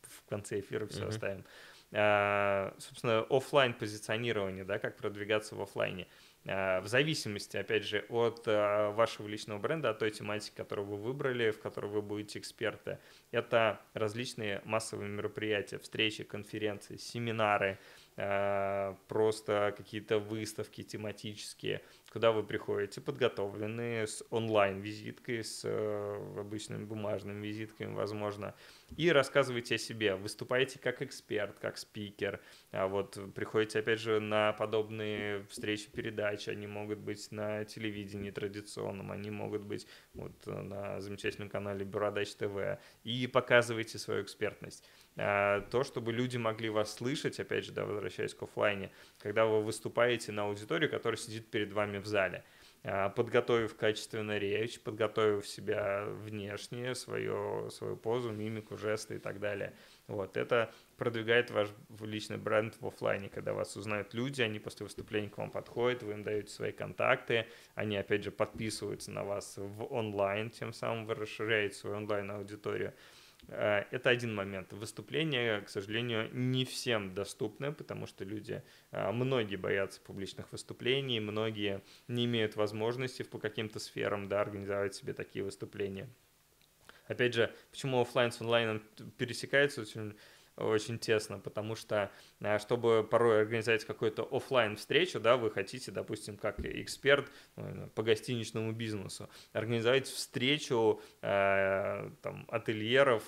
в конце эфира все mm-hmm. оставим. А, собственно, офлайн позиционирование, да, как продвигаться в офлайне. Uh, Э, в зависимости, опять же, от э, вашего личного бренда, от той тематики, которую вы выбрали, в которой вы будете эксперты. Это различные массовые мероприятия, встречи, конференции, семинары – Э, просто какие-то выставки тематические, куда вы приходите подготовленные с онлайн-визиткой, с э, обычными бумажными визитками, возможно, и рассказываете о себе, выступаете как эксперт, как спикер, а вот приходите, опять же, на подобные встречи, передачи, они могут быть на телевидении традиционном, они могут быть вот э, на замечательном канале Бородач ТВ, и показываете свою экспертность. Э, то, чтобы люди могли вас слышать, опять же, да, возвращаясь к офлайне, когда вы выступаете на аудиторию, которая сидит перед вами в зале э, подготовив качественно речь, подготовив себя внешне, свое, свою позу, мимику, жесты и так далее. Вот, это продвигает ваш личный бренд в офлайне, когда вас узнают люди, они после выступления к вам подходят, вы им даете свои контакты, они, опять же, подписываются на вас в онлайн, тем самым вы расширяете свою онлайн-аудиторию. Э, это один момент. Выступления, к сожалению, не всем доступны, потому что люди, э, многие боятся публичных выступлений, многие не имеют возможности по каким-то сферам да, организовать себе такие выступления. Опять же, почему офлайн с онлайном пересекается очень очень тесно, потому что э, чтобы порой организовать какую-то офлайн встречу, да, вы хотите, допустим, как эксперт э, по гостиничному бизнесу, организовать встречу э, там, ательеров,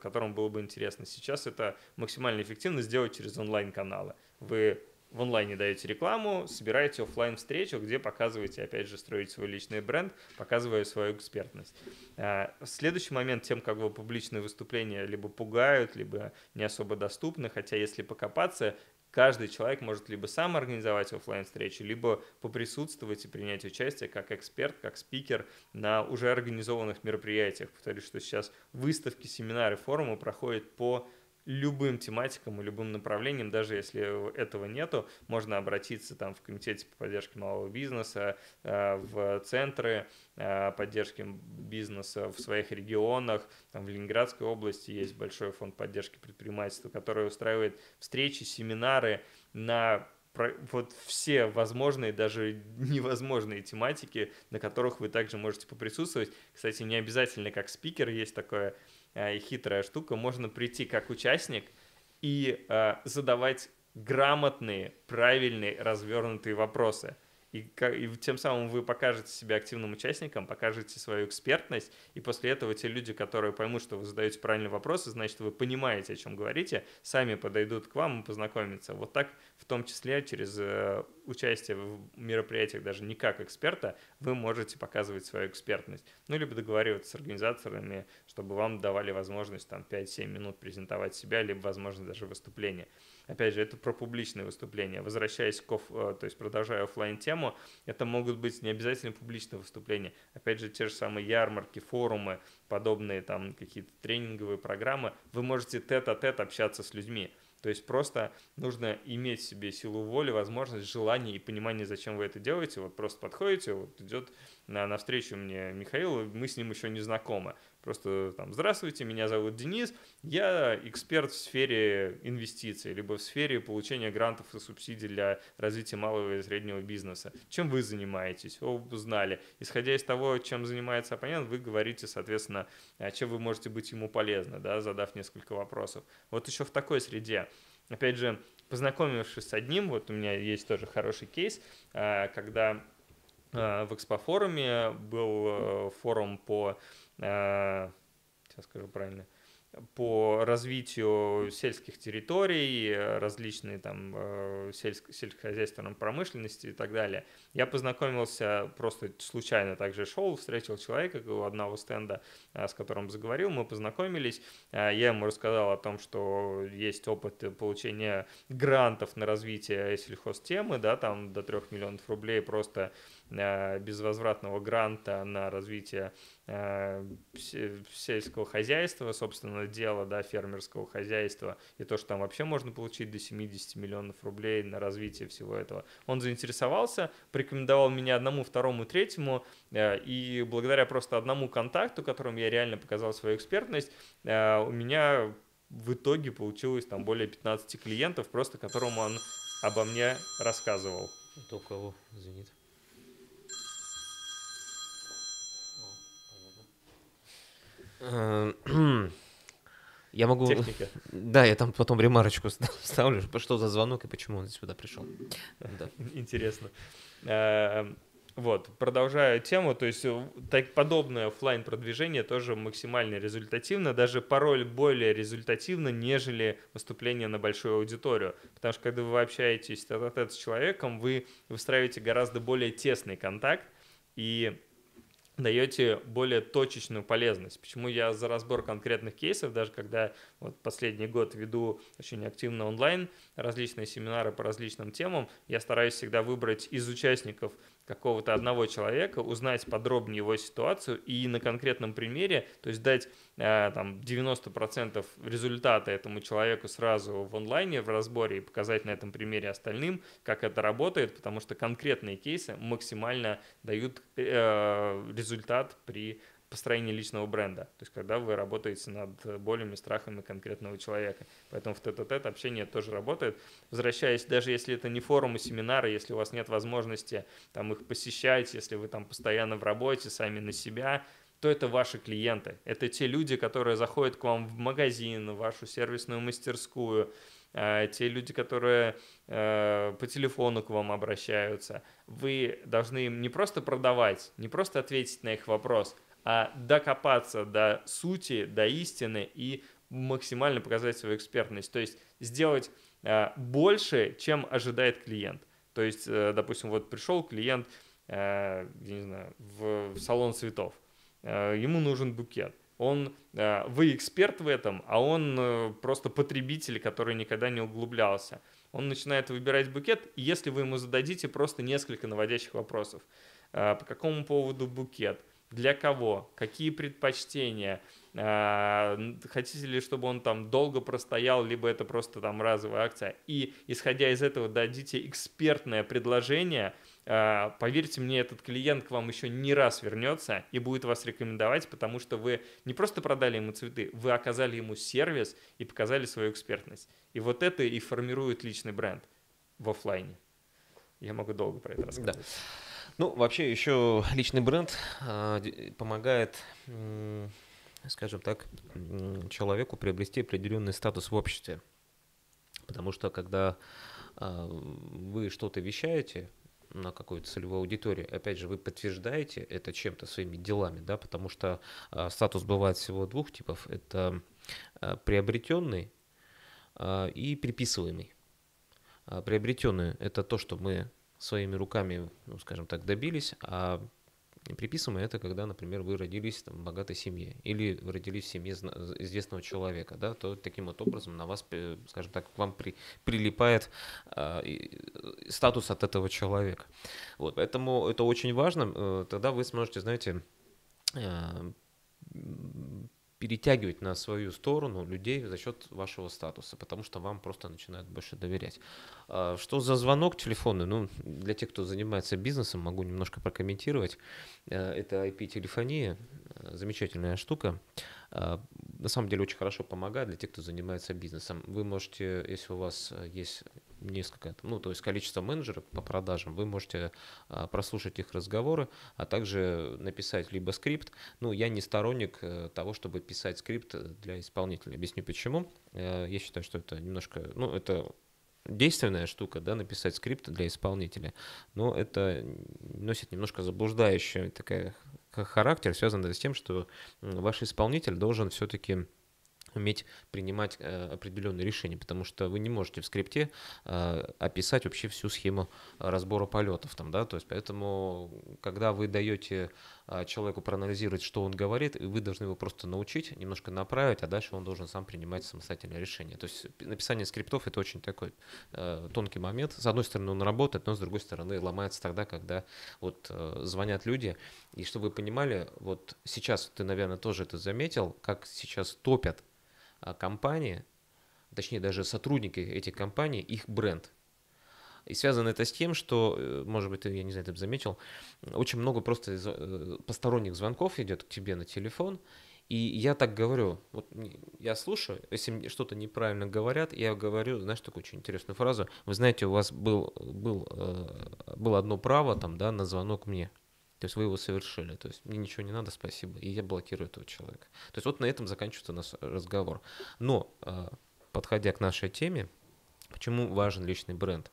которым было бы интересно. Сейчас это максимально эффективно сделать через онлайн-каналы. Вы в онлайне даете рекламу, собираете офлайн встречу, где показываете, опять же, строить свой личный бренд, показывая свою экспертность. А, следующий момент тем, как вы публичные выступления либо пугают, либо не особо доступны, хотя если покопаться, каждый человек может либо сам организовать офлайн встречу либо поприсутствовать и принять участие как эксперт, как спикер на уже организованных мероприятиях. Повторюсь, что сейчас выставки, семинары, форумы проходят по любым тематикам и любым направлениям, даже если этого нету, можно обратиться там в комитете по поддержке малого бизнеса, э, в центры э, поддержки бизнеса в своих регионах, там в Ленинградской области есть большой фонд поддержки предпринимательства, который устраивает встречи, семинары на вот все возможные, даже невозможные тематики, на которых вы также можете поприсутствовать. Кстати, не обязательно как спикер есть такое Э, и хитрая штука, можно прийти как участник и э, задавать грамотные, правильные, развернутые вопросы. И, и тем самым вы покажете себя активным участником, покажете свою экспертность, и после этого те люди, которые поймут, что вы задаете правильные вопросы, значит, вы понимаете, о чем говорите, сами подойдут к вам и познакомятся. Вот так, в том числе через э, участие в мероприятиях, даже не как эксперта, вы можете показывать свою экспертность. Ну, либо договариваться с организаторами, чтобы вам давали возможность там 5-7 минут презентовать себя, либо, возможно, даже выступление опять же, это про публичные выступления. Возвращаясь к, оф, э, то есть продолжая офлайн тему, это могут быть не обязательно публичные выступления. Опять же, те же самые ярмарки, форумы, подобные там какие-то тренинговые программы. Вы можете тет-а-тет общаться с людьми. То есть просто нужно иметь в себе силу воли, возможность, желание и понимание, зачем вы это делаете. Вот просто подходите, вот идет на, навстречу мне Михаил, мы с ним еще не знакомы. Просто там, здравствуйте, меня зовут Денис, я эксперт в сфере инвестиций, либо в сфере получения грантов и субсидий для развития малого и среднего бизнеса. Чем вы занимаетесь? О, узнали. Исходя из того, чем занимается оппонент, вы говорите, соответственно, а чем вы можете быть ему полезны, да, задав несколько вопросов. Вот еще в такой среде. Опять же, познакомившись с одним, вот у меня есть тоже хороший кейс, а, когда а, в экспофоруме был э, форум по Э, сейчас скажу правильно, по развитию сельских территорий, различные там э, сельско сельскохозяйственной промышленности и так далее. Я познакомился просто случайно также шел, встретил человека у одного стенда, э, с которым заговорил, мы познакомились, я ему рассказал о том, что есть опыт получения грантов на развитие сельхозтемы, да, там до 3 миллионов рублей просто безвозвратного гранта на развитие Э, сельского хозяйства, собственно, дела, да, фермерского хозяйства, и то, что там вообще можно получить до 70 миллионов рублей на развитие всего этого. Он заинтересовался, порекомендовал меня одному, второму, третьему, э, и благодаря просто одному контакту, которым я реально показал свою экспертность, э, у меня в итоге получилось там более 15 клиентов, просто которому он обо мне рассказывал. Это у кого звонит? Э, я могу... Техника. Да, я там потом ремарочку ставлю, что за звонок и почему он сюда пришел. Интересно. Э, вот, продолжая тему, то есть э, так, подобное офлайн продвижение тоже максимально результативно, даже пароль более результативно, нежели выступление на большую аудиторию. Потому что когда вы общаетесь тет -тет с человеком, вы выстраиваете гораздо более тесный контакт, и даете более точечную полезность. Почему я за разбор конкретных кейсов, даже когда вот последний год веду очень активно онлайн различные семинары по различным темам, я стараюсь всегда выбрать из участников какого-то одного человека, узнать подробнее его ситуацию и на конкретном примере, то есть дать э, там 90% результата этому человеку сразу в онлайне в разборе и показать на этом примере остальным, как это работает, потому что конкретные кейсы максимально дают э, результат при построение личного бренда, то есть когда вы работаете над болями, страхами конкретного человека. Поэтому в тет-а-тет общение тоже работает. Возвращаясь, даже если это не форумы, семинары, если у вас нет возможности там их посещать, если вы там постоянно в работе, сами на себя, то это ваши клиенты. Это те люди, которые заходят к вам в магазин, в вашу сервисную мастерскую, а, те люди, которые э, по телефону к вам обращаются. Вы должны им не просто продавать, не просто ответить на их вопрос, а докопаться до сути, до истины и максимально показать свою экспертность. То есть сделать а, больше, чем ожидает клиент. То есть, э, допустим, вот пришел клиент, э, я не знаю, в салон цветов, э, ему нужен букет. Он, вы эксперт в этом, а он просто потребитель, который никогда не углублялся. Он начинает выбирать букет, и если вы ему зададите просто несколько наводящих вопросов. По какому поводу букет? для кого, какие предпочтения, а, хотите ли, чтобы он там долго простоял, либо это просто там разовая акция. И исходя из этого дадите экспертное предложение, а, поверьте мне, этот клиент к вам еще не раз вернется и будет вас рекомендовать, потому что вы не просто продали ему цветы, вы оказали ему сервис и показали свою экспертность. И вот это и формирует личный бренд в офлайне. Я могу долго про это рассказать. Да. Ну, вообще еще личный бренд а, помогает скажем так, человеку приобрести определенный статус в обществе. Потому что когда а, вы что-то вещаете на какую-то целевую аудиторию, опять же, вы подтверждаете это чем-то своими делами, да, потому что а, статус бывает всего двух типов. Это приобретенный и приписываемый. Приобретенный – это то, что мы своими руками, ну, скажем так, добились, а приписываем это, когда, например, вы родились там, в богатой семье или вы родились в семье известного человека, да, то таким вот образом на вас, э, скажем так, к вам при, прилипает а, э, статус от этого человека. Вот, поэтому это очень важно. Э, тогда вы сможете, знаете, э, перетягивать на свою сторону людей за счет вашего статуса, потому что вам просто начинают больше доверять. А, что за звонок телефона? Ну, для тех, кто занимается бизнесом, могу немножко прокомментировать. Э, это IP-телефония, э, замечательная штука. Э, на самом деле очень хорошо помогает для тех, кто занимается бизнесом. Вы можете, если у вас есть несколько, ну, то есть количество менеджеров по продажам, вы можете а, прослушать их разговоры, а также написать либо скрипт. Ну, я не сторонник э, того, чтобы писать скрипт э, для исполнителя. Объясню почему. Э, я считаю, что это немножко, ну, это действенная штука, да, написать скрипт для исполнителя, но это носит немножко заблуждающий такой характер, связанный с тем, что ваш исполнитель должен все-таки уметь принимать э, определенные решения, потому что вы не можете в скрипте э, описать вообще всю схему э, разбора полетов. Там, да? То есть, поэтому, когда вы даете человеку проанализировать, что он говорит, и вы должны его просто научить, немножко направить, а дальше он должен сам принимать самостоятельное решение. То есть написание скриптов это очень такой э, тонкий момент. С одной стороны, он работает, но с другой стороны, ломается тогда, когда вот э, звонят люди. И чтобы вы понимали, вот сейчас ты, наверное, тоже это заметил, как сейчас топят а, компании, точнее даже сотрудники этих компаний, их бренд. И связано это с тем, что, э, может быть, ты, я не знаю, ты бы заметил, очень много просто э, посторонних звонков идет к тебе на телефон, и я так говорю, вот я слушаю, если мне что-то неправильно говорят, я говорю, знаешь, такую очень интересную фразу. Вы знаете, у вас был, был, э, было одно право там, да, на звонок мне. То есть вы его совершили. То есть мне ничего не надо, спасибо. И я блокирую этого человека. То есть вот на этом заканчивается нас разговор. Но, э, подходя к нашей теме, почему важен личный бренд?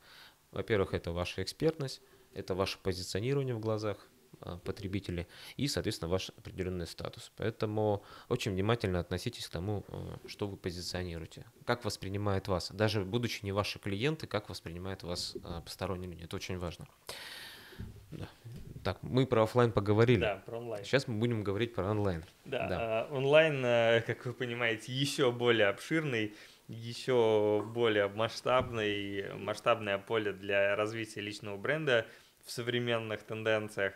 Во-первых, это ваша экспертность, это ваше позиционирование в глазах э, потребителей и, соответственно, ваш определенный статус. Поэтому очень внимательно относитесь к тому, э, что вы позиционируете, как воспринимает вас, даже будучи не ваши клиенты, как воспринимает вас посторонние люди. Это очень важно. Да. Так, мы про офлайн поговорили. Да, про онлайн. Сейчас мы будем говорить про онлайн. Да, да. Э, онлайн, э, как вы понимаете, еще более обширный, еще более масштабный, масштабное поле для развития личного бренда в современных тенденциях.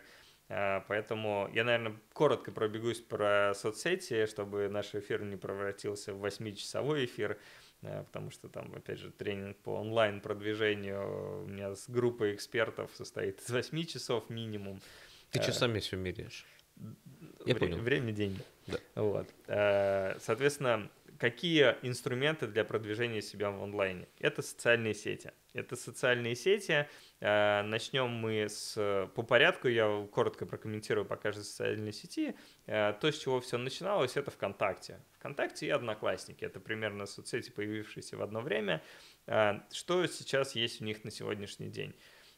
Э, поэтому я, наверное, коротко пробегусь про соцсети, чтобы наш эфир не превратился в 8-часовой эфир. Э, потому что там, опять же, тренинг по онлайн-продвижению у меня с группой экспертов состоит из 8 часов минимум. Ты часами э, все меряешь. Я Вре- понял. Время – деньги. Да. Вот. Э, соответственно, какие инструменты для продвижения себя в онлайне? Это социальные сети. Это социальные сети – Э, Начнем мы с... Э, по порядку я коротко прокомментирую по каждой социальной сети. Э, то, с чего все начиналось, это ВКонтакте. ВКонтакте и Одноклассники. Это примерно соцсети, появившиеся в одно время. Что сейчас есть у них на сегодняшний день?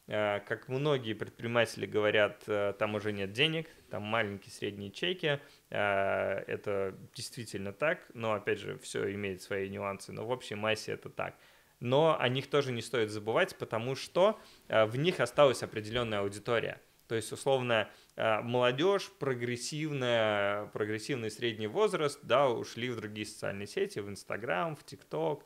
Как многие предприниматели говорят, там уже нет денег, там маленькие средние чеки. Это действительно так, но опять же, все имеет свои нюансы, но в общей массе это так – но о них тоже не стоит забывать, потому что э, в них осталась определенная аудитория. То есть, условно, э, молодежь, прогрессивная, прогрессивный средний возраст, да, ушли в другие социальные сети, в Инстаграм, в ТикТок,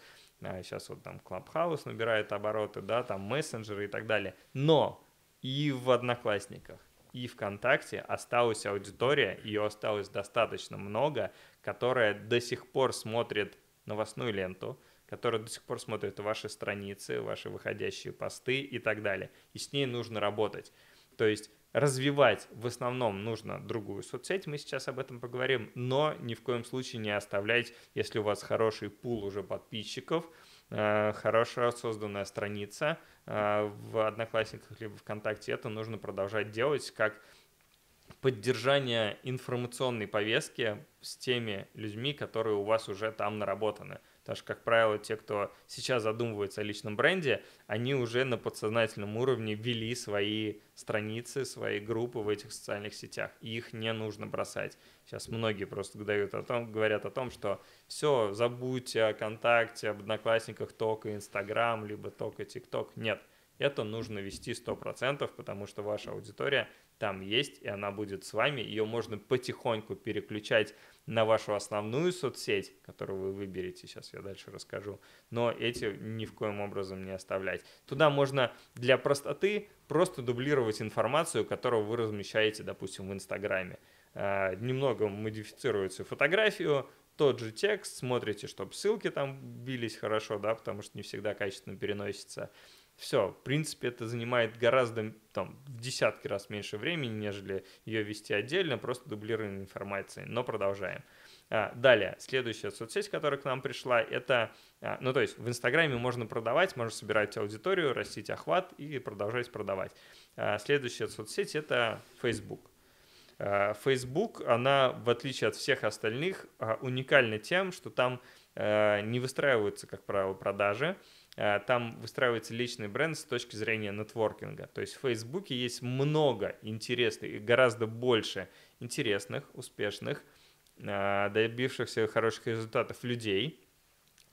сейчас э, вот там Клабхаус набирает обороты, да, там мессенджеры и так далее. Но и в Одноклассниках, и ВКонтакте осталась аудитория, ее осталось достаточно много, которая до сих пор смотрит новостную ленту, которые до сих пор смотрят ваши страницы, ваши выходящие посты и так далее. И с ней нужно работать. То есть развивать в основном нужно другую соцсеть, мы сейчас об этом поговорим, но ни в коем случае не оставлять, если у вас хороший пул уже подписчиков, э, хорошая созданная страница э, в Одноклассниках либо ВКонтакте, это нужно продолжать делать как поддержание информационной повестки с теми людьми, которые у вас уже там наработаны. Потому что, как правило, те, кто сейчас задумывается о личном бренде, они уже на подсознательном уровне вели свои страницы, свои группы в этих социальных сетях. И их не нужно бросать. Сейчас многие просто дают о том, говорят о том, что все, забудьте о ВКонтакте, об Одноклассниках, только Инстаграм, либо только ТикТок. Нет, это нужно вести 100%, потому что ваша аудитория там есть, и она будет с вами. Ее можно потихоньку переключать на вашу основную соцсеть, которую вы выберете, сейчас я дальше расскажу, но эти ни в коем образом не оставлять. Туда можно для простоты просто дублировать информацию, которую вы размещаете, допустим, в Инстаграме. А, немного модифицируете фотографию, тот же текст, смотрите, чтобы ссылки там бились хорошо, да, потому что не всегда качественно переносится. Все, в принципе, это занимает гораздо там, в десятки раз меньше времени, нежели ее вести отдельно, просто дублирование информации. Но продолжаем. А, далее, следующая соцсеть, которая к нам пришла, это, а, ну то есть в Инстаграме можно продавать, можно собирать аудиторию, растить охват и продолжать продавать. А, следующая соцсеть это Facebook. Facebook, она, в отличие от всех остальных, уникальна тем, что там не выстраиваются, как правило, продажи, Э, там выстраивается личный бренд с точки зрения нетворкинга. То есть в Фейсбуке есть много интересных, гораздо больше интересных, успешных, э, добившихся хороших результатов людей.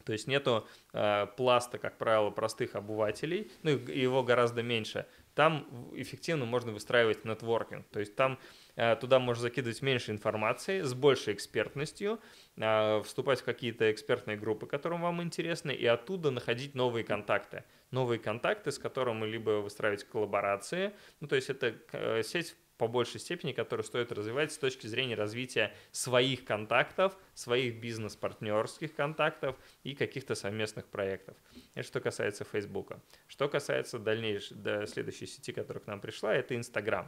То есть нету э, пласта, как правило, простых обывателей, ну его гораздо меньше. Там эффективно можно выстраивать нетворкинг. То есть там Э, туда можно закидывать меньше информации, с большей экспертностью, э, вступать в какие-то экспертные группы, которым вам интересны, и оттуда находить новые контакты. Новые контакты, с которыми либо выстраивать коллаборации, ну то есть это э, сеть по большей степени, которую стоит развивать с точки зрения развития своих контактов, своих бизнес-партнерских контактов и каких-то совместных проектов. Это что касается Facebook. Что касается дальнейшей, до следующей сети, которая к нам пришла, это Instagram.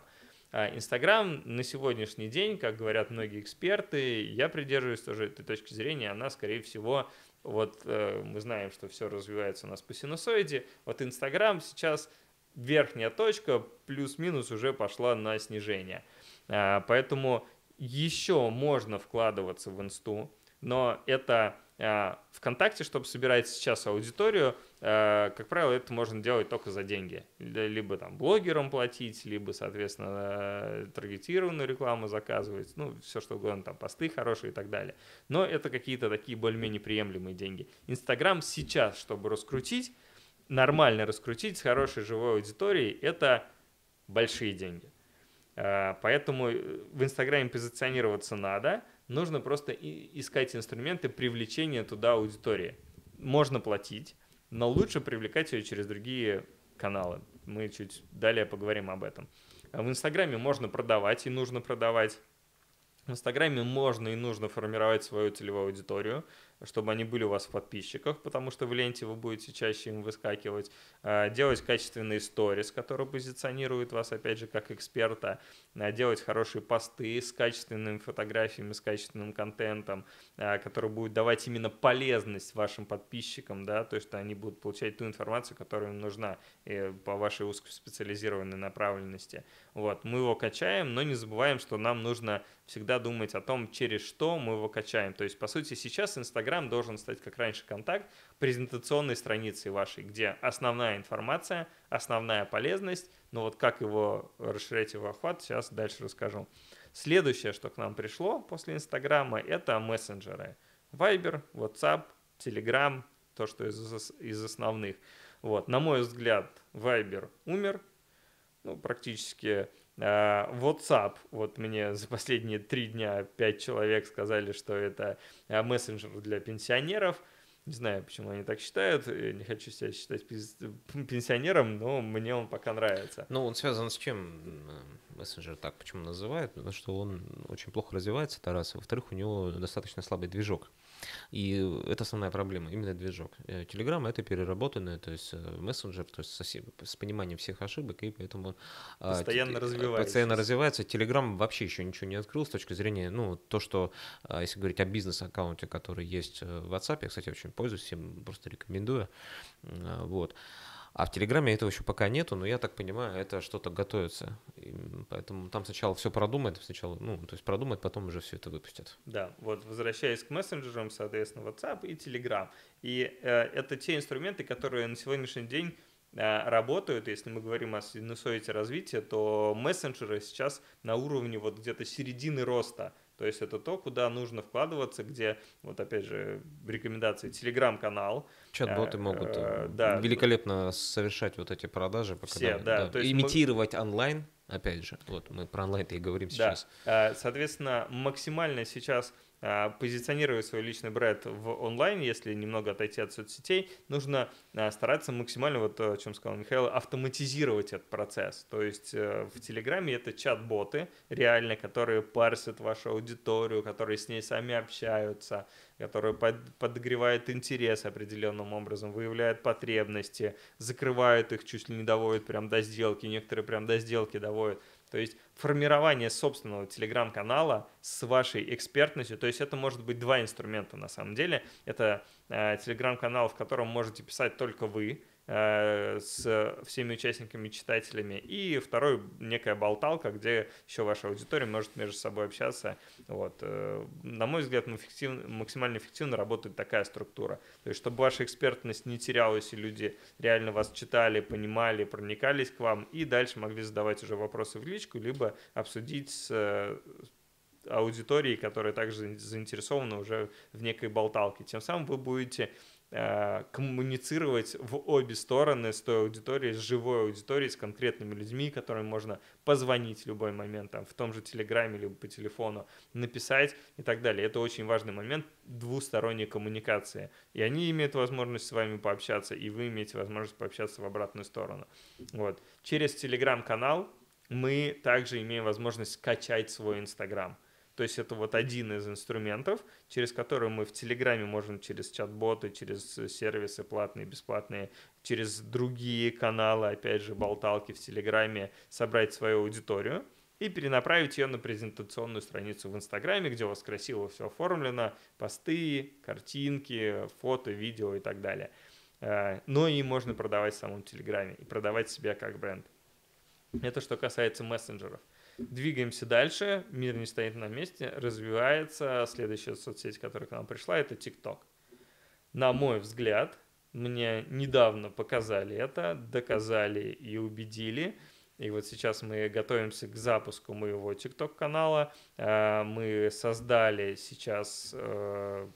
А, Инстаграм на сегодняшний день, как говорят многие эксперты, я придерживаюсь тоже этой точки зрения, она, скорее всего, вот э, мы знаем, что все развивается у нас по синусоиде, вот Инстаграм сейчас верхняя точка плюс-минус уже пошла на снижение. Э, поэтому еще можно вкладываться в инсту, но это э, ВКонтакте, чтобы собирать сейчас аудиторию, Э, как правило, это можно делать только за деньги. Либо там блогерам платить, либо, соответственно, э, таргетированную рекламу заказывать, ну, все что угодно, там, посты хорошие и так далее. Но это какие-то такие более-менее приемлемые деньги. Инстаграм сейчас, чтобы раскрутить, нормально раскрутить с хорошей живой аудиторией, это большие деньги. Э, поэтому в Инстаграме позиционироваться надо, нужно просто искать инструменты привлечения туда аудитории. Можно платить, но лучше привлекать ее через другие каналы. Мы чуть далее поговорим об этом. А в Инстаграме можно продавать и нужно продавать. В Инстаграме можно и нужно формировать свою целевую аудиторию чтобы они были у вас в подписчиках, потому что в ленте вы будете чаще им выскакивать, э, делать качественные сторис, которые позиционируют вас, опять же, как эксперта, э, делать хорошие посты с качественными фотографиями, с качественным контентом, э, который будет давать именно полезность вашим подписчикам, да, то, есть они будут получать ту информацию, которая им нужна по вашей узкоспециализированной направленности. Вот, мы его качаем, но не забываем, что нам нужно всегда думать о том, через что мы его качаем. То есть, по сути, сейчас Инстаграм Инстаграм должен стать, как раньше, контакт, презентационной страницей вашей, где основная информация, основная полезность, но вот как его расширять его охват, сейчас дальше расскажу. Следующее, что к нам пришло после Инстаграма, это мессенджеры. Viber, WhatsApp, Telegram, то, что из, из основных. Вот, на мой взгляд, Viber умер, ну, практически а, WhatsApp, вот мне за последние три дня пять человек сказали, что это а, мессенджер для пенсионеров. Не знаю, почему они так считают, Я не хочу себя считать пенсионером, но мне он пока нравится. Ну, он связан с чем? Э, мессенджер так почему называют? Потому ну, что он очень плохо развивается, Тарас. Во-вторых, у него достаточно слабый движок. И это основная проблема, именно движок. Э, Telegram это переработанное, то есть э, мессенджер, то есть с, с пониманием всех ошибок, и поэтому а, постоянно э, развивается. Постоянно развивается. Telegram вообще еще ничего не открыл с точки зрения, ну, то, что, а, если говорить о бизнес-аккаунте, который есть в WhatsApp, я, кстати, очень пользуюсь, всем просто рекомендую, а, вот. А в Телеграме этого еще пока нету, но я так понимаю, это что-то готовится. И поэтому там сначала все продумают, сначала, ну, то есть продумают, потом уже все это выпустят. Да, вот возвращаясь к мессенджерам, соответственно, WhatsApp и Telegram. И э, это те инструменты, которые на сегодняшний день э, работают, если мы говорим о синусоиде развития, то мессенджеры сейчас на уровне вот где-то середины роста – то есть это то, куда нужно вкладываться, где, вот опять же, рекомендации, телеграм-канал. Чат-боты э, могут э, э да, великолепно совершать вот эти продажи. Пока, все, да. да. То есть Имитировать мы... онлайн, опять же. Вот мы про онлайн-то и говорим да. сейчас. Э, соответственно, максимально сейчас а, позиционировать свой личный бренд в онлайн, если немного отойти от соцсетей, нужно а, стараться максимально, вот о чем сказал Михаил, автоматизировать этот процесс. То есть э, в Телеграме это чат-боты реально, которые парсят вашу аудиторию, которые с ней сами общаются, которые под, подогревают интерес определенным образом, выявляют потребности, закрывают их, чуть ли не доводят прям до сделки, некоторые прям до сделки доводят. То есть формирование собственного телеграм-канала с вашей экспертностью, то есть это может быть два инструмента на самом деле. Это э, телеграм-канал, в котором можете писать только вы, Э, с э, всеми участниками, читателями. И второй некая болталка, где еще ваша аудитория может между собой общаться. Вот. Э, на мой взгляд, максимально эффективно работает такая структура. То есть, чтобы ваша экспертность не терялась, и люди реально вас читали, понимали, проникались к вам, и дальше могли задавать уже вопросы в личку, либо обсудить с аудиторией, которая также заинтересована уже в некой болталке. Тем самым вы будете Э, коммуницировать в обе стороны с той аудиторией, с живой аудиторией, с конкретными людьми, которым можно позвонить в любой момент, там, в том же Телеграме, либо по телефону, написать и так далее. Это очень важный момент двусторонней коммуникации. И они имеют возможность с вами пообщаться, и вы имеете возможность пообщаться в обратную сторону. Вот. Через Телеграм-канал мы также имеем возможность качать свой Инстаграм. То есть это вот один из инструментов, через который мы в Телеграме можем через чат-боты, через э, сервисы платные, бесплатные, через другие каналы, опять же, болталки в Телеграме собрать свою аудиторию и перенаправить ее на презентационную страницу в Инстаграме, где у вас красиво все оформлено, посты, картинки, фото, видео и так далее. Э, но и можно продавать в самом Телеграме и продавать себя как бренд. Это что касается мессенджеров. Двигаемся дальше, мир не стоит на месте, развивается. Следующая соцсеть, которая к нам пришла, это TikTok. На мой взгляд, мне недавно показали это, доказали и убедили. И вот сейчас мы готовимся к запуску моего TikTok канала. А, мы создали сейчас э,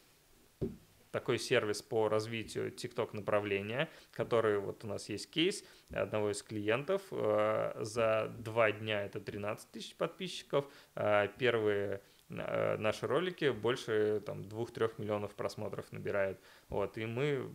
такой сервис по развитию TikTok направления, который вот у нас есть кейс одного из клиентов. Э, за два дня это 13 тысяч подписчиков. Э, первые э, наши ролики больше там 2-3 миллионов просмотров набирают. Вот, и мы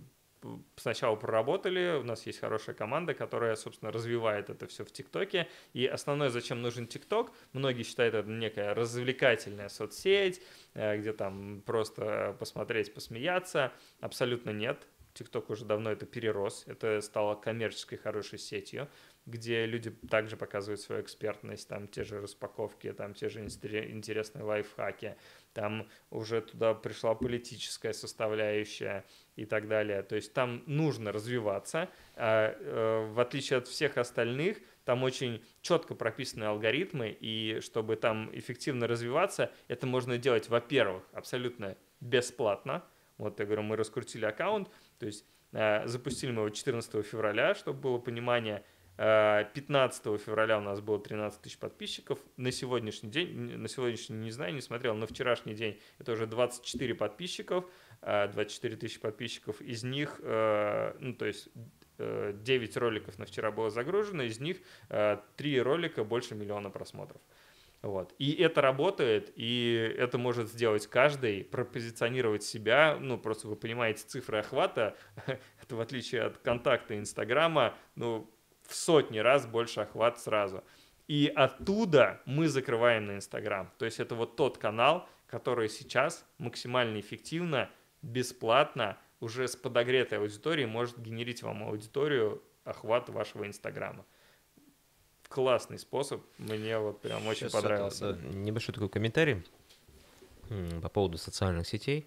сначала проработали, у нас есть хорошая команда, которая, собственно, развивает это все в ТикТоке. И основное, зачем нужен ТикТок, многие считают это некая развлекательная соцсеть, э, где там просто посмотреть, посмеяться. Абсолютно нет. ТикТок уже давно это перерос, это стало коммерческой хорошей сетью, где люди также показывают свою экспертность, там те же распаковки, там те же интересные лайфхаки, там уже туда пришла политическая составляющая и так далее. То есть там нужно развиваться. А, э, в отличие от всех остальных, там очень четко прописаны алгоритмы, и чтобы там эффективно развиваться, это можно делать, во-первых, абсолютно бесплатно. Вот, я говорю, мы раскрутили аккаунт, то есть э, запустили мы его 14 февраля, чтобы было понимание, 15 э, февраля у нас было 13 тысяч подписчиков. На сегодняшний день, на сегодняшний не знаю, не смотрел, на вчерашний день это уже 24 подписчиков, 24 э, тысячи подписчиков. Из них, э, ну то есть 9 роликов на вчера было загружено, из них 3 ролика больше миллиона просмотров. Вот. И это работает, и это может сделать каждый, пропозиционировать себя, ну, просто вы понимаете, цифры охвата, это в отличие от контакта Инстаграма, ну, в сотни раз больше охват сразу. И оттуда мы закрываем на Инстаграм. То есть это вот тот канал, который сейчас максимально эффективно, бесплатно, уже с подогретой аудиторией может генерить вам аудиторию охват вашего Инстаграма классный способ. Мне вот прям очень Сейчас понравился. Это, небольшой такой комментарий по поводу социальных сетей.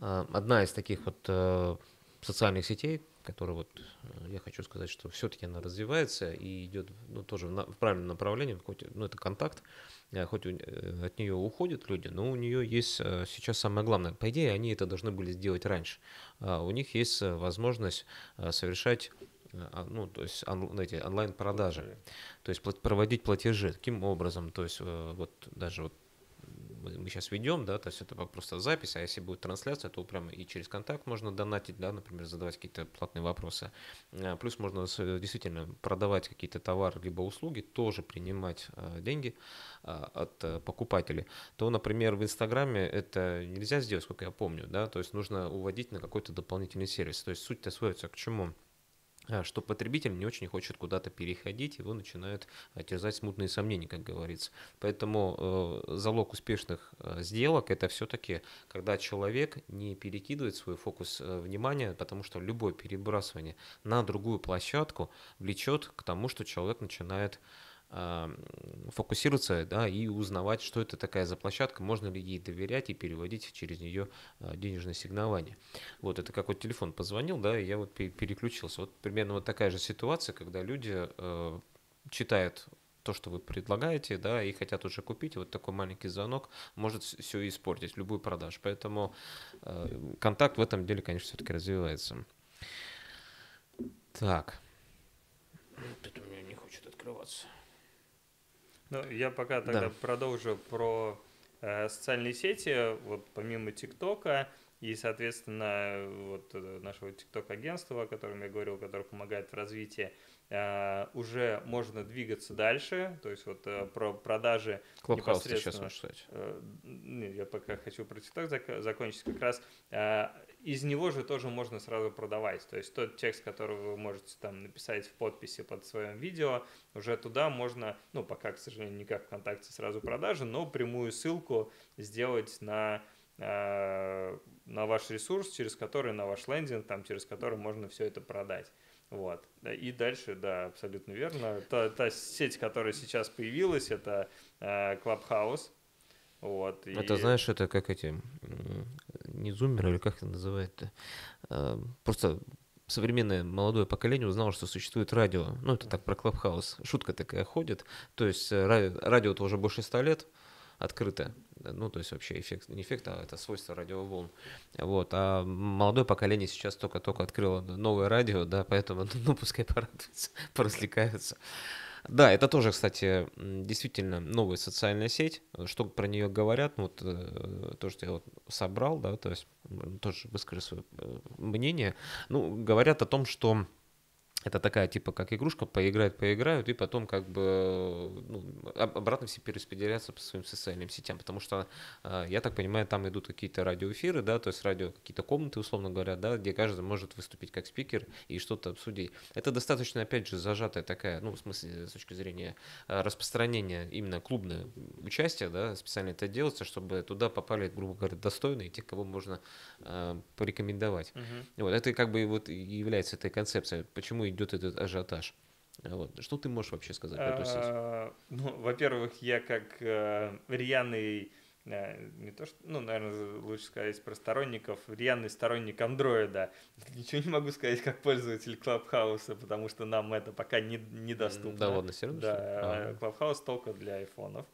А, одна из таких вот э, социальных сетей, которая вот, э, я хочу сказать, что все-таки она развивается и идет ну, тоже в, на, в правильном направлении, хоть, ну, это контакт, э, хоть э, от нее уходят люди, но у нее есть сейчас самое главное, по идее, они это должны были сделать раньше, а у них есть возможность совершать а, ну, то есть он, эти онлайн-продажи, то есть проводить платежи, таким образом, то есть вот даже вот мы сейчас ведем, да, то есть это просто запись, а если будет трансляция, то прямо и через контакт можно донатить, да, например, задавать какие-то платные вопросы. Э, плюс можно э, действительно продавать какие-то товары либо услуги, тоже принимать э, деньги от покупателей. То, например, в Инстаграме это нельзя сделать, сколько я помню, да, то есть нужно уводить на какой-то дополнительный сервис. То есть суть-то сводится к чему? А, что потребитель не очень хочет куда-то переходить, его начинают а, терзать смутные сомнения, как говорится. Поэтому э, залог успешных э, сделок это все-таки, когда человек не перекидывает свой фокус э, внимания, потому что любое перебрасывание на другую площадку влечет к тому, что человек начинает фокусироваться да, и узнавать, что это такая за площадка, можно ли ей доверять и переводить через нее а, денежное сигналование. Вот это как вот телефон позвонил, да, и я вот переключился. Вот примерно вот такая же ситуация, когда люди э, читают то, что вы предлагаете, да, и хотят уже купить, вот такой маленький звонок может все испортить, любую продажу. Поэтому э, контакт в этом деле, конечно, все-таки развивается. Так. Тут у меня не хочет открываться. Ну, я пока тогда да. продолжу про э, социальные сети. Вот помимо ТикТока и, соответственно, вот э, нашего ТикТок-агентства, о котором я говорил, которое помогает в развитии, э, уже можно двигаться дальше. То есть вот э, про продажи Клубхаус непосредственно... сейчас можешь сказать. Э, нет, я пока хочу про ТикТок зак- закончить. Как раз э, из него же тоже можно сразу продавать. То есть тот текст, который вы можете там написать в подписи под своим видео, уже туда можно, ну, пока, к сожалению, не как ВКонтакте сразу продажи, но прямую ссылку сделать на э, на ваш ресурс, через который, на ваш лендинг, там, через который можно все это продать. Вот. И дальше, да, абсолютно верно. Та, та сеть, которая сейчас появилась, это э, Clubhouse. Вот, это, и... знаешь, это как эти не зумеры, или как это называют-то, эм, просто современное молодое поколение узнало, что существует радио. Ну, это так про Клабхаус. Шутка такая ходит. То есть э, радио-то уже больше ста лет открыто. Э, ну, то есть вообще эффект, не эффект, а это свойство радиоволн. Вот. А молодое поколение сейчас только-только открыло новое радио, да, поэтому, ну, пускай порадуются, поразвлекаются. Да, это тоже, кстати, действительно новая социальная сеть. Что про нее говорят, ну, вот э, то, что я вот собрал, да, то есть тоже выскажу свое э, мнение. Ну, говорят о том, что это такая, типа, как игрушка, поиграют, поиграют, и потом как бы ну, обратно все перераспределяются по своим социальным сетям, потому что, э, я так понимаю, там идут какие-то радиоэфиры, да, то есть радио, какие-то комнаты, условно говоря, да, где каждый может выступить как спикер и что-то обсудить. Это достаточно, опять же, зажатая такая, ну, в смысле, с точки зрения э, распространения именно клубное участие, да, специально это делается, чтобы туда попали, грубо говоря, достойные, те, кого можно э, порекомендовать. Угу. Вот это как бы вот является этой концепцией. Почему идет этот ажиотаж. А вот. Что ты можешь вообще сказать про эту сеть? А, ну, во-первых, я как э, рьяный э, не то что, ну, наверное, лучше сказать про сторонников, рьяный сторонник андроида. Ничего не могу сказать как пользователь Клабхауса, потому что нам это пока не, недоступно. Да ладно, серьезно? Да, Клабхаус а. только для айфонов.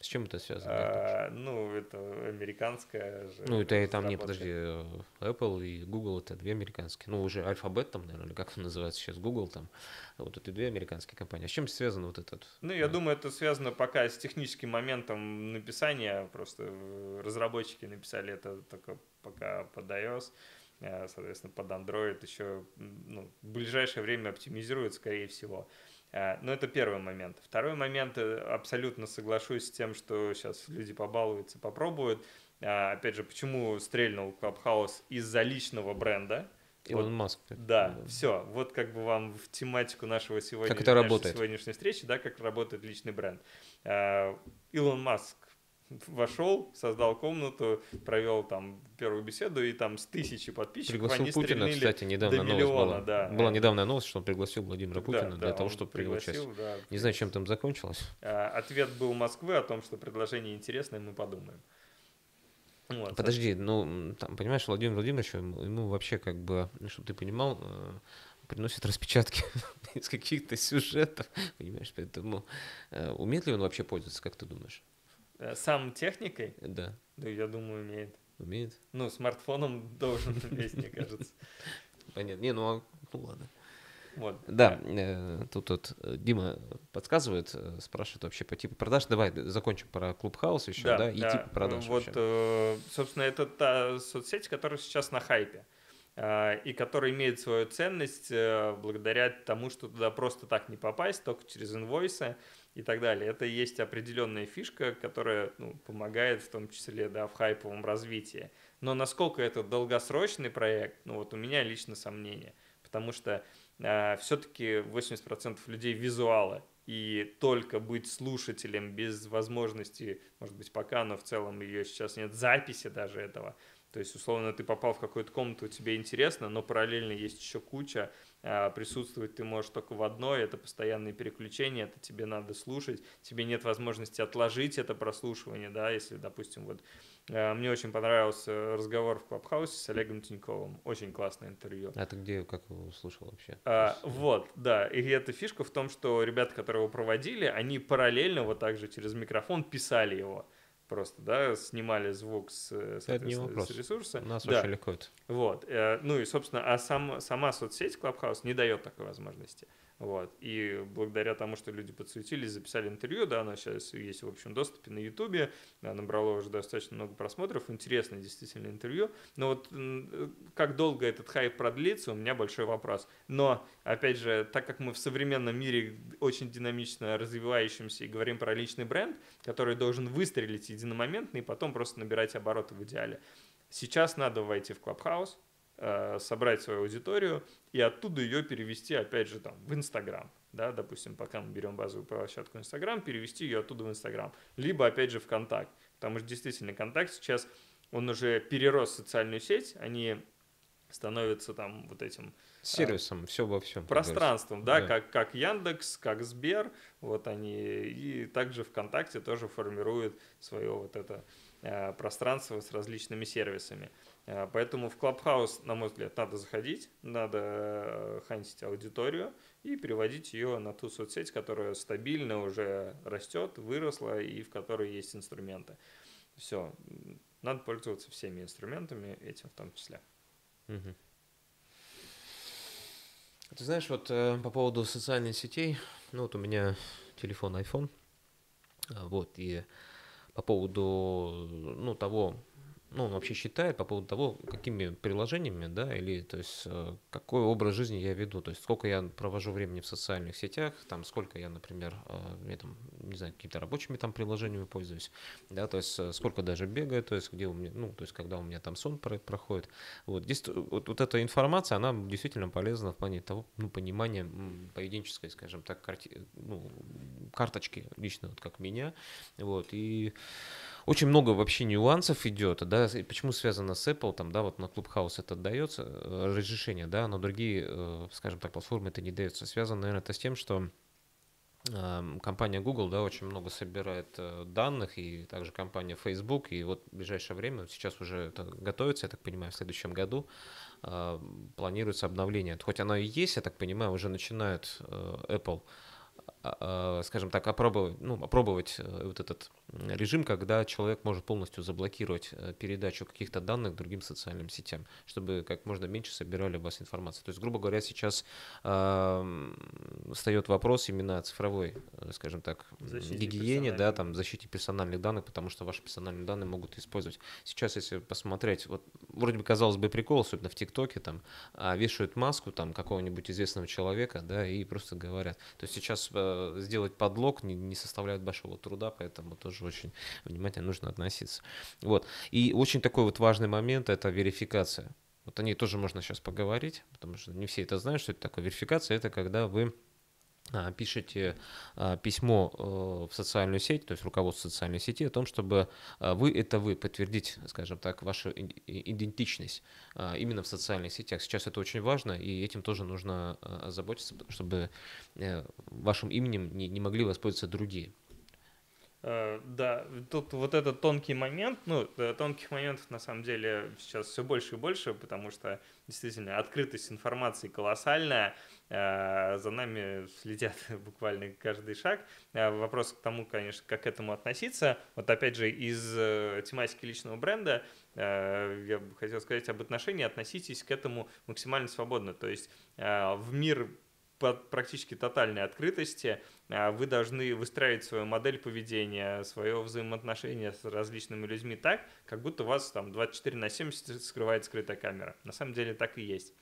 С чем это связано? А, ну, это американская же. Ну, это и там, не, подожди, э, Apple и Google это две американские. Ну, уже Alphabet там, наверное, как он называется сейчас, Google там. А вот это две американские компании. А с чем связано вот этот? Ну, я да. Э? думаю, это связано пока с техническим моментом написания. Просто э, разработчики написали это только пока под iOS соответственно, под Android еще ну, в ближайшее время оптимизируют скорее всего. Э, Но ну, это первый момент. Второй момент, э, абсолютно соглашусь с тем, что сейчас люди побалуются, попробуют. Э, опять же, почему стрельнул Clubhouse из-за личного бренда? Илон вот, Маск. Да, да, все. Вот как бы вам в тематику нашего сегодня, как это работает. сегодняшней встречи, да, как работает личный бренд. Илон Маск вошел, создал комнату, провел там первую беседу, и там с тысячи подписчиков пригласил они Путина, кстати, недавно до миллиона, была. Да. Была недавняя новость, что он пригласил Владимира Путина да, для да, того, чтобы пригласил, пригласить. Да. Не знаю, чем там закончилось. А, ответ был Москвы о том, что предложение интересное, мы подумаем. Вот, Подожди, ну, там, понимаешь, Владимир Владимирович, ему, ему вообще как бы, чтобы ты понимал, э, приносит распечатки из каких-то сюжетов, понимаешь, поэтому э, умеет ли он вообще пользоваться, как ты думаешь? Э, сам техникой? Да. Да, я думаю, умеет. Умеет? Ну, смартфоном должен уметь, мне кажется. Понятно. А не, ну, а, ну ладно. Вот. Да, э, тут вот э, Дима подсказывает, спрашивает вообще по типу продаж. Давай закончим про клубхаус еще, да, да и да. типы продаж. Вот, вообще. собственно, это та соцсеть, которая сейчас на хайпе и которая имеет свою ценность благодаря тому, что туда просто так не попасть, только через инвойсы и так далее. Это и есть определенная фишка, которая ну, помогает в том числе да, в хайповом развитии. Но насколько это долгосрочный проект, ну вот у меня лично сомнение потому что э, все-таки 80% людей визуалы, и только быть слушателем без возможности, может быть, пока, но в целом ее сейчас нет записи даже этого. То есть, условно, ты попал в какую-то комнату, тебе интересно, но параллельно есть еще куча а, присутствовать ты можешь только в одной, это постоянные переключения, это тебе надо слушать, тебе нет возможности отложить это прослушивание, да, если, допустим, вот а, мне очень понравился разговор в Клабхаусе с Олегом Тиньковым, очень классное интервью. А ты где, как его слушал вообще? А, э, Вот, да, и эта фишка в том, что ребята, которые его проводили, они параллельно вот так же через микрофон писали его, просто, да, снимали звук с, э, соответственно, с ресурса. У нас да. очень легко это. Вот, э, ну и, собственно, а сам, сама соцсеть Clubhouse не дает такой возможности. Вот. И благодаря тому, что люди подсуетились, записали интервью, да, оно сейчас есть в общем доступе на Ютубе, да, э, набрало уже достаточно много просмотров, интересное действительно интервью. Но вот э, как долго этот хайп продлится, у меня большой вопрос. Но, опять же, так как мы в современном мире очень динамично развивающемся и говорим про личный бренд, который должен выстрелить единомоментно и потом просто набирать обороты в идеале. Сейчас надо войти в Clubhouse. Э, собрать свою аудиторию и оттуда ее перевести, опять же, там, в Инстаграм. Да, допустим, пока мы берем базовую площадку Инстаграм, перевести ее оттуда в Инстаграм. Либо, опять же, ВКонтакт. Потому что действительно ВКонтакт сейчас, он уже перерос в социальную сеть, они становятся там вот этим э, сервисом, а, все во всем. Пространством, да, да, как, как Яндекс, как Сбер, вот они, и также ВКонтакте тоже формируют свое вот это а, пространство с различными сервисами. Э, поэтому в Clubhouse, на мой взгляд, надо заходить, надо э, хантить аудиторию и переводить ее на ту соцсеть, которая стабильно уже растет, выросла и в которой есть инструменты. Все, надо пользоваться всеми инструментами, этим в том числе. Угу. Ты знаешь, вот э, по поводу социальных сетей, ну вот у меня телефон iPhone, а, вот, и по поводу, ну, того, ну, он вообще считает по поводу того, какими приложениями, да, или, то есть, э, какой образ жизни я веду, то есть, сколько я провожу времени в социальных сетях, там, сколько я, например, я, э, там, не знаю, какими-то рабочими там приложениями пользуюсь, да, то есть, э, сколько даже бегаю, то есть, где у меня, ну, то есть, когда у меня там сон проходит, вот, здесь, вот, вот эта информация, она действительно полезна в плане того, ну, понимания поведенческой, скажем так, карти, ну, карточки лично, вот, как меня, вот, и очень много вообще нюансов идет, да, и почему связано с Apple, там, да, вот на Clubhouse это дается э, разрешение, да, но другие, э, скажем так, платформы это не дается. Связано, наверное, это с тем, что эм, компания Google, да, очень много собирает э, данных, и также компания Facebook, и вот в ближайшее время, сейчас уже это готовится, я так понимаю, в следующем году, планируется обновление. Хоть оно и есть, я так понимаю, уже начинает Apple а, а, скажем так, опробовать, ну, опробовать э, вот этот режим, когда человек может полностью заблокировать э, передачу каких-то данных другим социальным сетям, чтобы как можно меньше собирали у вас информацию. То есть, грубо говоря, сейчас э, а, встает вопрос именно цифровой, э, скажем так, защите гигиене, да, там, защите персональных данных, потому что ваши персональные данные могут использовать. Сейчас, если посмотреть, вот вроде бы, казалось бы, прикол, особенно в ТикТоке, там, вешают маску там какого-нибудь известного человека, да, и просто говорят. То есть сейчас Э, сделать подлог не, не составляет большого труда, поэтому тоже очень внимательно нужно относиться. Вот. И очень такой вот важный момент – это верификация. Вот о ней тоже можно сейчас поговорить, потому что не все это знают, что это такое. Верификация – это когда вы а, пишите а, письмо э, в социальную сеть, то есть руководство социальной сети о том, чтобы а, вы, это вы, подтвердить, скажем так, вашу идентичность именно в социальных сетях. Сейчас это очень важно, и этим тоже нужно заботиться, чтобы э, вашим именем не могли воспользоваться другие. Э, да, тут вот этот тонкий момент, ну, тонких моментов на самом деле сейчас все больше и больше, потому что действительно открытость информации колоссальная, Э, за нами следят буквально каждый шаг. Э, вопрос к тому, конечно, как к этому относиться. Вот опять же, из э, тематики личного бренда я бы хотел сказать об отношении. Относитесь к этому максимально свободно. То есть в мир практически тотальной открытости, вы должны выстраивать свою модель поведения, свое взаимоотношение с различными людьми так, как будто у вас там 24 на 70 скрывает скрытая камера. На самом деле так и есть.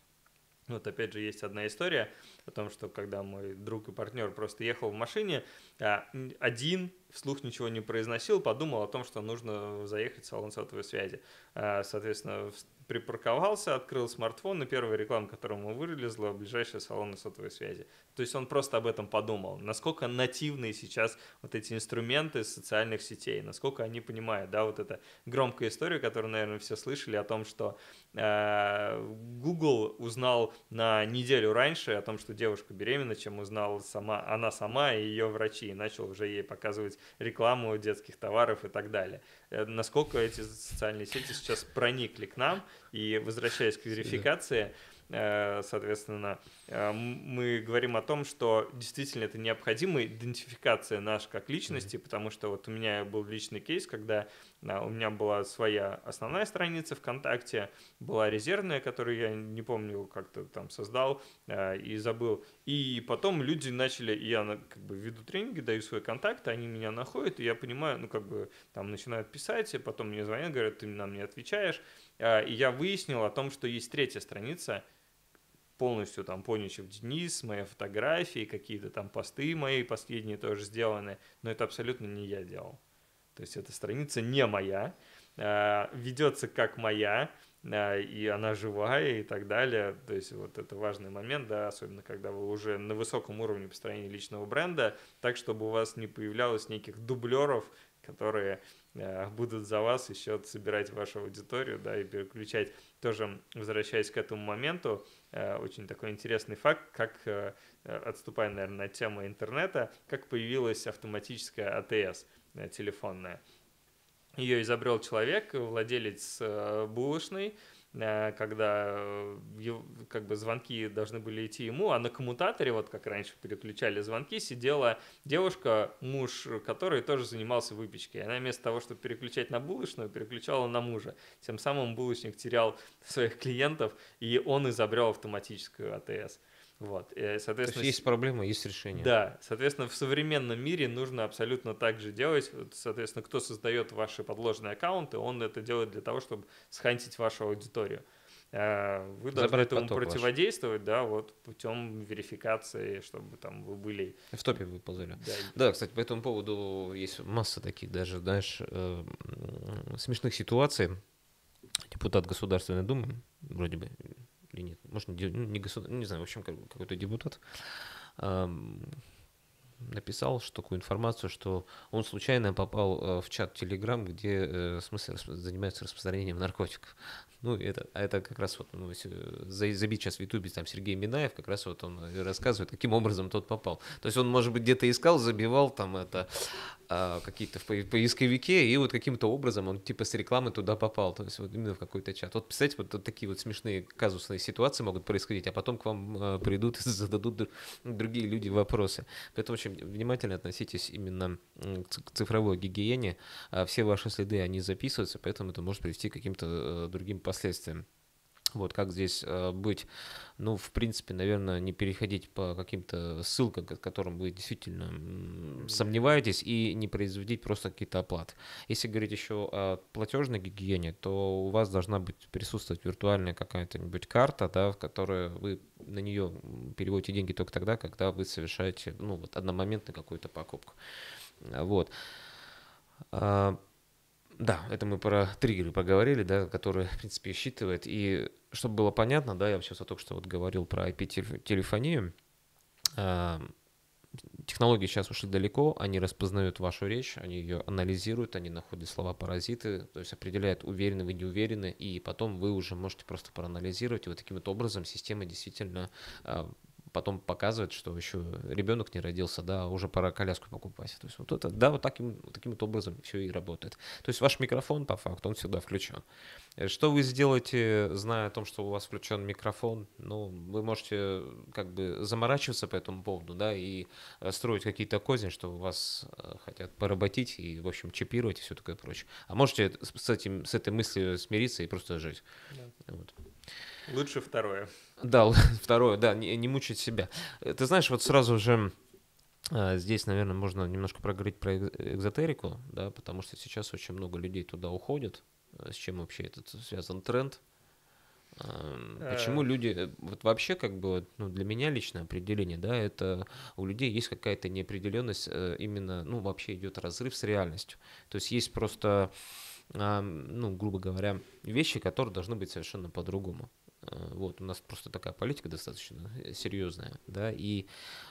Вот опять же есть одна история о том, что когда мой друг и партнер просто ехал в машине, а, один вслух ничего не произносил, подумал о том, что нужно заехать в салон сотовой связи. Э, соответственно, припарковался, открыл смартфон, и первая реклама, которая ему вылезла, ближайшие салон сотовой связи. То есть он просто об этом подумал. Насколько нативные сейчас вот эти инструменты социальных сетей, насколько они понимают, да, вот эта громкая история, которую, наверное, все слышали о том, что э, Google узнал на неделю раньше о том, что девушка беременна, чем узнала сама, она сама и ее врачи, и начал уже ей показывать делать рекламу детских товаров и так далее. Э, насколько эти социальные сети сейчас проникли к нам, и возвращаясь к верификации, э, соответственно, э, мы говорим о том, что действительно это необходимая идентификация наш как личности, mm-hmm. потому что вот у меня был личный кейс, когда у меня была своя основная страница ВКонтакте, была резервная, которую я не помню, как-то там создал э, и забыл. И потом люди начали, я как бы веду тренинги, даю свой контакт, они меня находят, и я понимаю, ну как бы там начинают писать, и потом мне звонят, говорят, ты нам не отвечаешь. Э, и я выяснил о том, что есть третья страница, полностью там Поничев Денис, мои фотографии, какие-то там посты мои последние тоже сделаны, но это абсолютно не я делал. То есть эта страница не моя, а, ведется как моя, а, и она живая и так далее. То есть вот это важный момент, да, особенно когда вы уже на высоком уровне построения личного бренда, так, чтобы у вас не появлялось неких дублеров, которые а, будут за вас еще собирать вашу аудиторию, да, и переключать. Тоже возвращаясь к этому моменту, очень такой интересный факт, как, отступая, наверное, на тему интернета, как появилась автоматическая АТС – Э, телефонная. Ее изобрел человек, владелец э, булочной, э, когда как бы звонки должны были идти ему, а на коммутаторе, вот как раньше переключали звонки, сидела девушка, муж которой тоже занимался выпечкой. Она вместо того, чтобы переключать на булочную, переключала на мужа. Тем самым булочник терял своих клиентов, и он изобрел автоматическую АТС. Вот, и, соответственно, есть, есть проблема, есть решение. Да, соответственно, в современном мире нужно абсолютно так же делать. Соответственно, кто создает ваши подложные аккаунты, он это делает для того, чтобы схантить вашу аудиторию. Э, вы должны Забрать этому противодействовать, ваш. да, вот путем верификации, чтобы там вы были... В топе вы ползали. Да. да, кстати, по этому поводу есть масса таких даже, знаешь, э, смешных ситуаций. Депутат Государственной Думы, вроде бы, или нет, может, ну, не, государ... не знаю, в общем, какой-то депутат написал что такую информацию, что он случайно попал э, в чат Telegram, где э, в смысле расп... занимаются распространением наркотиков. Ну, это, а это как раз вот, ну, забить сейчас в Ютубе, там, Сергей Минаев, как раз вот он э, рассказывает, каким образом тот попал. То есть он, может быть, где-то искал, забивал там это, э, каких-то в поисковике, и вот каким-то образом он типа с рекламы туда попал, то есть вот именно в какой-то чат. Вот, представляете, вот, вот такие вот смешные казусные ситуации могут происходить, а потом к вам э, придут и зададут другие люди вопросы. Поэтому очень внимательно относитесь именно к цифровой гигиене. А все ваши следы, они записываются, поэтому это может привести к каким-то э, другим последствиям. Вот как здесь э, быть. Ну, в принципе, наверное, не переходить по каким-то ссылкам, к которым вы действительно сомневаетесь, и не производить просто какие-то оплаты. Если говорить еще о платежной гигиене, то у вас должна быть присутствовать виртуальная какая-то-нибудь карта, да, в которой вы на нее переводите деньги только тогда, когда вы совершаете ну, вот одномоментную какую-то покупку. Вот. А, да, это мы про триггеры поговорили, да, которые, в принципе, считывает. И чтобы было понятно, да, я вообще только что вот говорил про IP-телефонию. А, технологии сейчас ушли далеко, они распознают вашу речь, они ее анализируют, они находят слова-паразиты, то есть определяют, уверены вы, не уверены, и потом вы уже можете просто проанализировать, и вот таким вот образом система действительно а, потом показывает, что еще ребенок не родился, да, уже пора коляску покупать. То есть вот это, да, вот таким, таким вот образом все и работает. То есть ваш микрофон, по факту, он всегда включен. Э, что вы сделаете, зная о том, что у вас включен микрофон? Ну, вы можете э, как бы заморачиваться по этому поводу, да, и э, строить какие-то козни, что вас хотят поработить и, в общем, чипировать и все такое прочее. А можете с, этим, с этой мыслью смириться и просто жить. Да. Вот. Лучше второе. Да, второе, да, не, не мучить себя. Э, ты знаешь, вот сразу же а, Здесь, наверное, можно немножко проговорить про экзотерику, да, потому что сейчас очень много людей туда уходят. Э, с чем вообще этот связан тренд? Эм, э. Почему люди, вот вообще как бы ну, для меня личное определение, да, это у людей есть какая-то неопределенность, именно, ну вообще идет разрыв с реальностью. То есть есть просто а, ну, грубо говоря, вещи, которые должны быть совершенно по-другому. Э, вот, у нас просто такая политика достаточно э, серьезная, да, и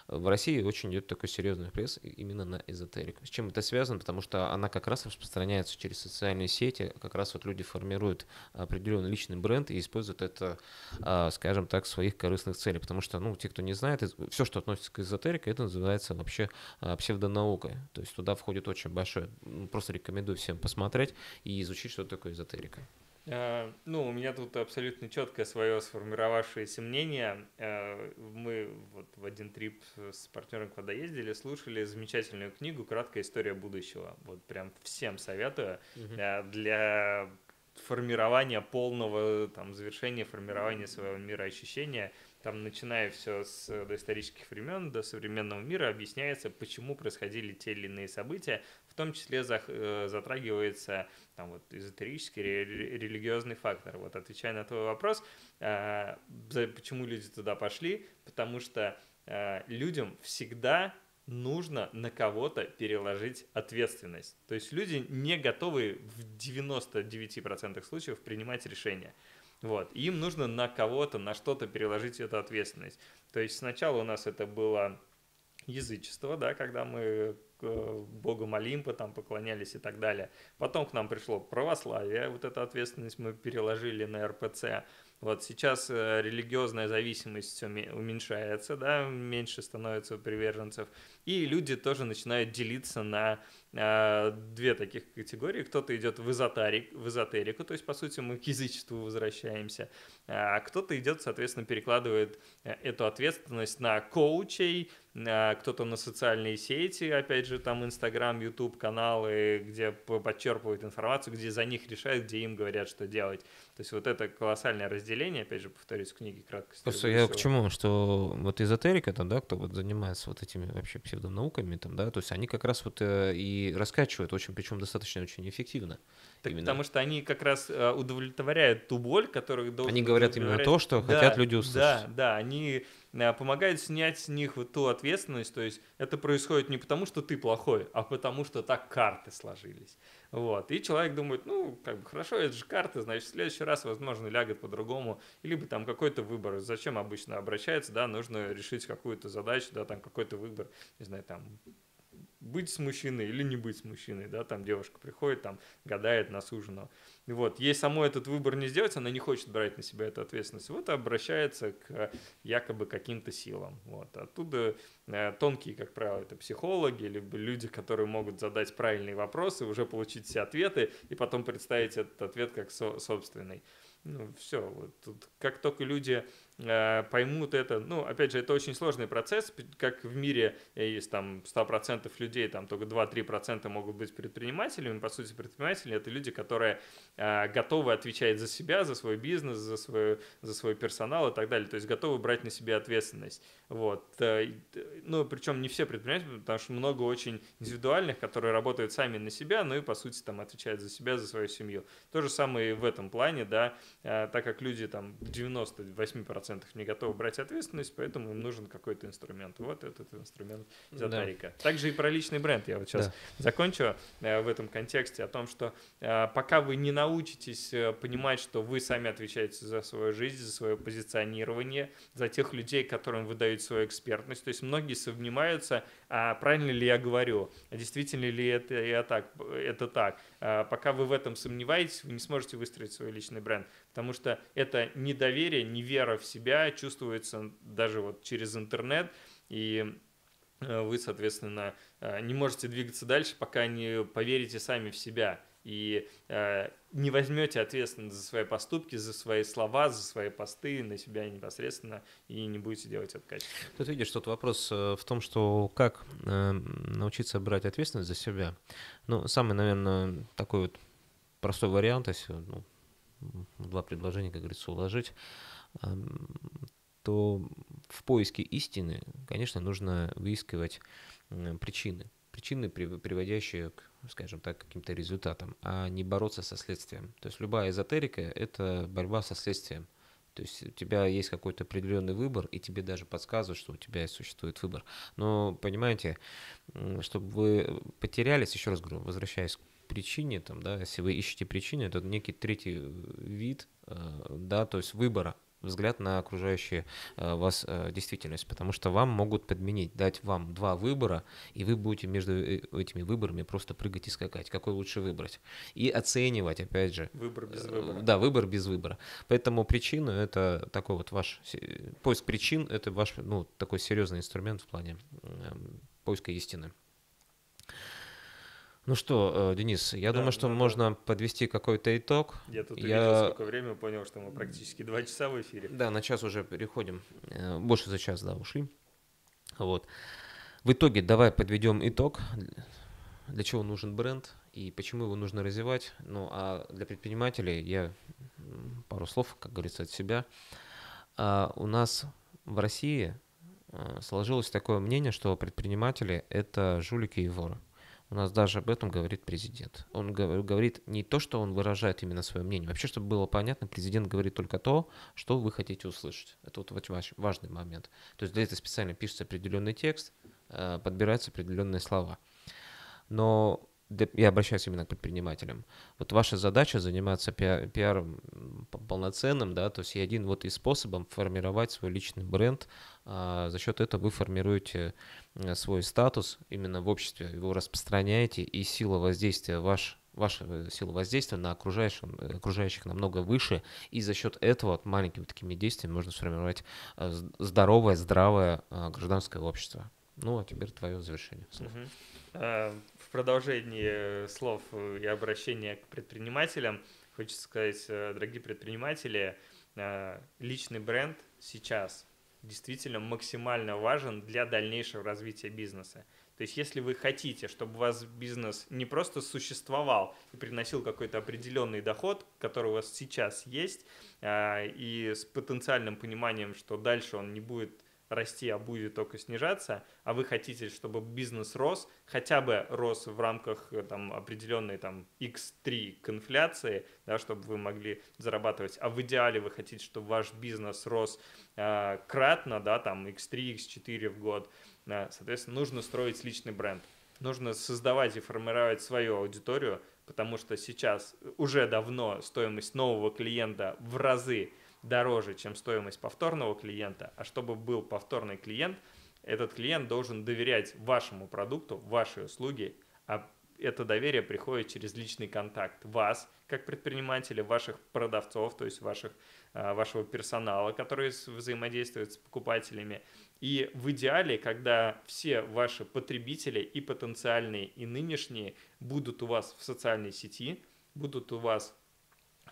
в России очень идет такой серьезный пресс именно на эзотерику. С чем это связано? Потому что она как раз распространяется через социальные сети, как раз вот люди формируют определенный личный бренд и используют это, а, скажем так, в своих корыстных целях, потому что, ну, те, кто не знает, все, что относится к эзотерике, это называется вообще а, псевдонаукой, то есть туда входит очень большое, ну, просто рекомендую всем посмотреть и изучить, что такое эзотерика. Э, ну, у меня тут абсолютно четкое свое сформировавшееся мнение. Э, мы вот в один трип с партнером, когда ездили, слушали замечательную книгу «Краткая история будущего». Вот прям всем советую угу. для формирования полного, там, завершения формирования своего мира ощущения там, начиная все с доисторических времен до современного мира, объясняется, почему происходили те или иные события, том числе э, затрагивается там, вот, эзотерический, рели религиозный фактор. Вот отвечая на твой вопрос, э, почему люди туда пошли, потому что э, людям всегда нужно на кого-то переложить ответственность. То есть люди не готовы в 99% случаев принимать решения. Вот. Им нужно на кого-то, на что-то переложить эту ответственность. То есть сначала у нас это было язычество, да, когда мы к э, богам Олимпа там поклонялись и так далее. Потом к нам пришло православие, вот эту ответственность мы переложили на РПЦ. Вот сейчас э, религиозная зависимость уменьшается, да, меньше становится приверженцев и люди тоже начинают делиться на э, две таких категории. Кто-то идет в, эзотерик, в эзотерику, то есть, по сути, мы к язычеству возвращаемся, а кто-то идет, соответственно, перекладывает э, эту ответственность на коучей, кто-то на социальные сети, опять же, там Инстаграм, Ютуб, каналы, где подчерпывают информацию, где за них решают, где им говорят, что делать. То есть вот это колоссальное разделение, опять же, повторюсь, в книге краткости. Просто я всего. к чему, что вот эзотерика, это, да, кто вот занимается вот этими вообще все псевдонауками, там, да, то есть они как раз вот э, и раскачивают, очень, причем достаточно очень эффективно. Так, потому что они как раз э, удовлетворяют ту боль, которую должен Они говорят именно то, что да, хотят люди услышать. Да, да, они э, помогают снять с них вот ту ответственность, то есть это происходит не потому, что ты плохой, а потому, что так карты сложились. Вот. И человек думает, ну, как бы хорошо, это же карты, значит, в следующий раз, возможно, лягает по-другому, либо там какой-то выбор, зачем обычно обращается, да, нужно решить какую-то задачу, да, там какой-то выбор, не знаю, там, быть с мужчиной или не быть с мужчиной, да, там девушка приходит, там, гадает на суженого. Вот. Ей само этот выбор не сделать, она не хочет брать на себя эту ответственность. Вот обращается к якобы каким-то силам. Вот. Оттуда э, тонкие, как правило, это психологи, либо люди, которые могут задать правильные вопросы, уже получить все ответы и потом представить этот ответ как со- собственный. Ну, все, вот тут как только люди Э, поймут это. Ну, опять же, это очень сложный процесс, как в мире есть там 100% людей, там только 2-3% могут быть предпринимателями. По сути, предприниматели — это люди, которые э, готовы отвечать за себя, за свой бизнес, за свою, за свой персонал и так далее. То есть готовы брать на себя ответственность. Вот. Э, ну, причем не все предприниматели, потому что много очень индивидуальных, которые работают сами на себя, ну и, по сути, там отвечают за себя, за свою семью. То же самое и в этом плане, да, так как люди там в 98% 100% не готовы брать ответственность, поэтому им нужен какой-то инструмент. Вот этот инструмент эзотерика. Да. Также и про личный бренд. Я вот сейчас да. закончу э, в этом контексте о том, что э, пока вы не научитесь э, понимать, что вы сами отвечаете за свою жизнь, за свое позиционирование, за тех людей, которым вы даете свою экспертность. То есть многие совнимаются, а правильно ли я говорю, а действительно ли это, я так, это так. А, пока вы в этом сомневаетесь, вы не сможете выстроить свой личный бренд, потому что это недоверие, невера в себя чувствуется даже вот через интернет, и э, вы, соответственно, э, не можете двигаться дальше, пока не поверите сами в себя и э, не возьмете ответственность за свои поступки, за свои слова, за свои посты на себя непосредственно и не будете делать это качественно. Тут видишь, тут вопрос э, в том, что как э, научиться брать ответственность за себя. Ну, самый, наверное, такой вот простой вариант, если ну, два предложения, как говорится, уложить, э, то в поиске истины, конечно, нужно выискивать э, причины причины, приводящие к скажем так, каким-то результатом, а не бороться со следствием. То есть любая эзотерика – это борьба со следствием. То есть у тебя есть какой-то определенный выбор, и тебе даже подсказывают, что у тебя существует выбор. Но, понимаете, чтобы вы потерялись, еще раз говорю, возвращаясь к причине, там, да, если вы ищете причину, это некий третий э, вид, э, да, то есть выбора, взгляд на окружающую э, вас э, действительность, потому что вам могут подменить, дать вам два выбора, и вы будете между э, этими выборами просто прыгать и скакать, какой лучше выбрать. И оценивать, опять же. Выбор без выбора. Да, выбор без выбора. Поэтому причину это такой вот ваш, поиск причин это ваш, ну, такой серьезный инструмент в плане поиска истины. Ну что, э, Денис, я да, думаю, что да, можно да. подвести какой-то итог. Я тут я... увидел, сколько времени, понял, что мы практически два часа в эфире. Да, на час уже переходим. Э, больше за час, да, ушли. Вот. В итоге давай подведем итог, для чего нужен бренд и почему его нужно развивать. Ну, а для предпринимателей я пару слов, как говорится, от себя. А у нас в России э, сложилось такое мнение, что предприниматели – это жулики и воры. У нас даже об этом говорит президент. Он говорит не то, что он выражает именно свое мнение. Вообще, чтобы было понятно, президент говорит только то, что вы хотите услышать. Это вот ваш важный момент. То есть для этого специально пишется определенный текст, э, подбираются определенные слова. Но я обращаюсь именно к предпринимателям. Вот ваша задача заниматься пиар, пиаром полноценным, да, то есть и один вот из способов формировать свой личный бренд. А, за счет этого вы формируете Э, свой статус именно в обществе, его распространяете, и сила воздействия ваш ваша э, сила воздействия на окружающих, э, окружающих намного выше, и за счет этого от маленькими такими действиями можно сформировать здоровое, здравое гражданское общество. Ну, а теперь твое завершение. Слов. Угу. А, в продолжении слов и обращения к предпринимателям хочется сказать, дорогие предприниматели, личный бренд сейчас действительно максимально важен для дальнейшего развития бизнеса. То есть, если вы хотите, чтобы у вас бизнес не просто существовал и приносил какой-то определенный доход, который у вас сейчас есть, а, и с потенциальным пониманием, что дальше он не будет расти, а будет только снижаться, а вы хотите, чтобы бизнес рос, хотя бы рос в рамках э, там, определенной там, x3 к инфляции, да, чтобы вы могли зарабатывать, а в идеале вы хотите, чтобы ваш бизнес рос э, кратно, да, там x3, x4 в год, э, соответственно, нужно строить личный бренд, нужно создавать и формировать свою аудиторию, потому что сейчас уже давно стоимость нового клиента в разы дороже, чем стоимость повторного клиента, а чтобы был повторный клиент, этот клиент должен доверять вашему продукту, вашей услуге, а это доверие приходит через личный контакт вас, как предпринимателя, ваших продавцов, то есть ваших, а, вашего персонала, который взаимодействует с покупателями. И в идеале, когда все ваши потребители и потенциальные, и нынешние будут у вас в социальной сети, будут у вас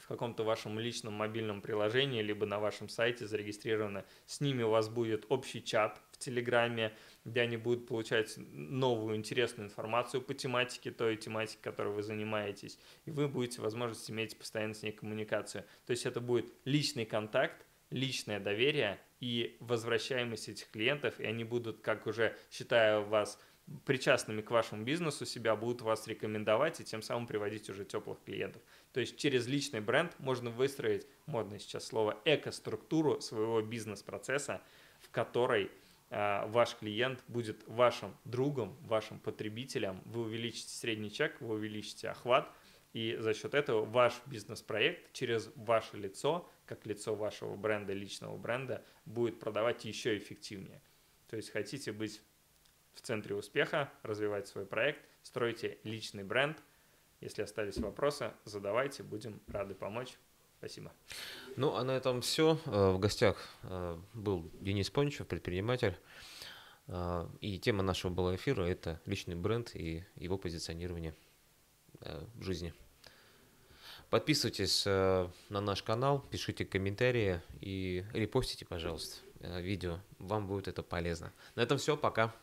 в каком-то вашем личном мобильном приложении, либо на вашем сайте зарегистрировано С ними у вас будет общий чат в Телеграме, где они будут получать новую интересную информацию по тематике, той тематике, которой вы занимаетесь. И вы будете возможность иметь постоянно с ней коммуникацию. То есть это будет личный контакт, личное доверие и возвращаемость этих клиентов, и они будут, как уже считая вас причастными к вашему бизнесу, себя будут вас рекомендовать и тем самым приводить уже теплых клиентов. То есть через личный бренд можно выстроить, модное сейчас слово, эко-структуру своего бизнес-процесса, в которой а, ваш клиент будет вашим другом, вашим потребителем, вы увеличите средний чек, вы увеличите охват, и за счет этого ваш бизнес-проект через ваше лицо, как лицо вашего бренда, личного бренда, будет продавать еще эффективнее. То есть хотите быть в центре успеха, развивать свой проект, стройте личный бренд – если остались вопросы, задавайте, будем рады помочь. Спасибо. Ну, а на этом все. Э, в гостях э, был Денис Пончев, предприниматель. Э, и тема нашего была эфира – это личный бренд и его позиционирование в жизни. Подписывайтесь на наш канал, пишите комментарии и репостите, пожалуйста, видео. Вам будет это полезно. На этом все. Пока.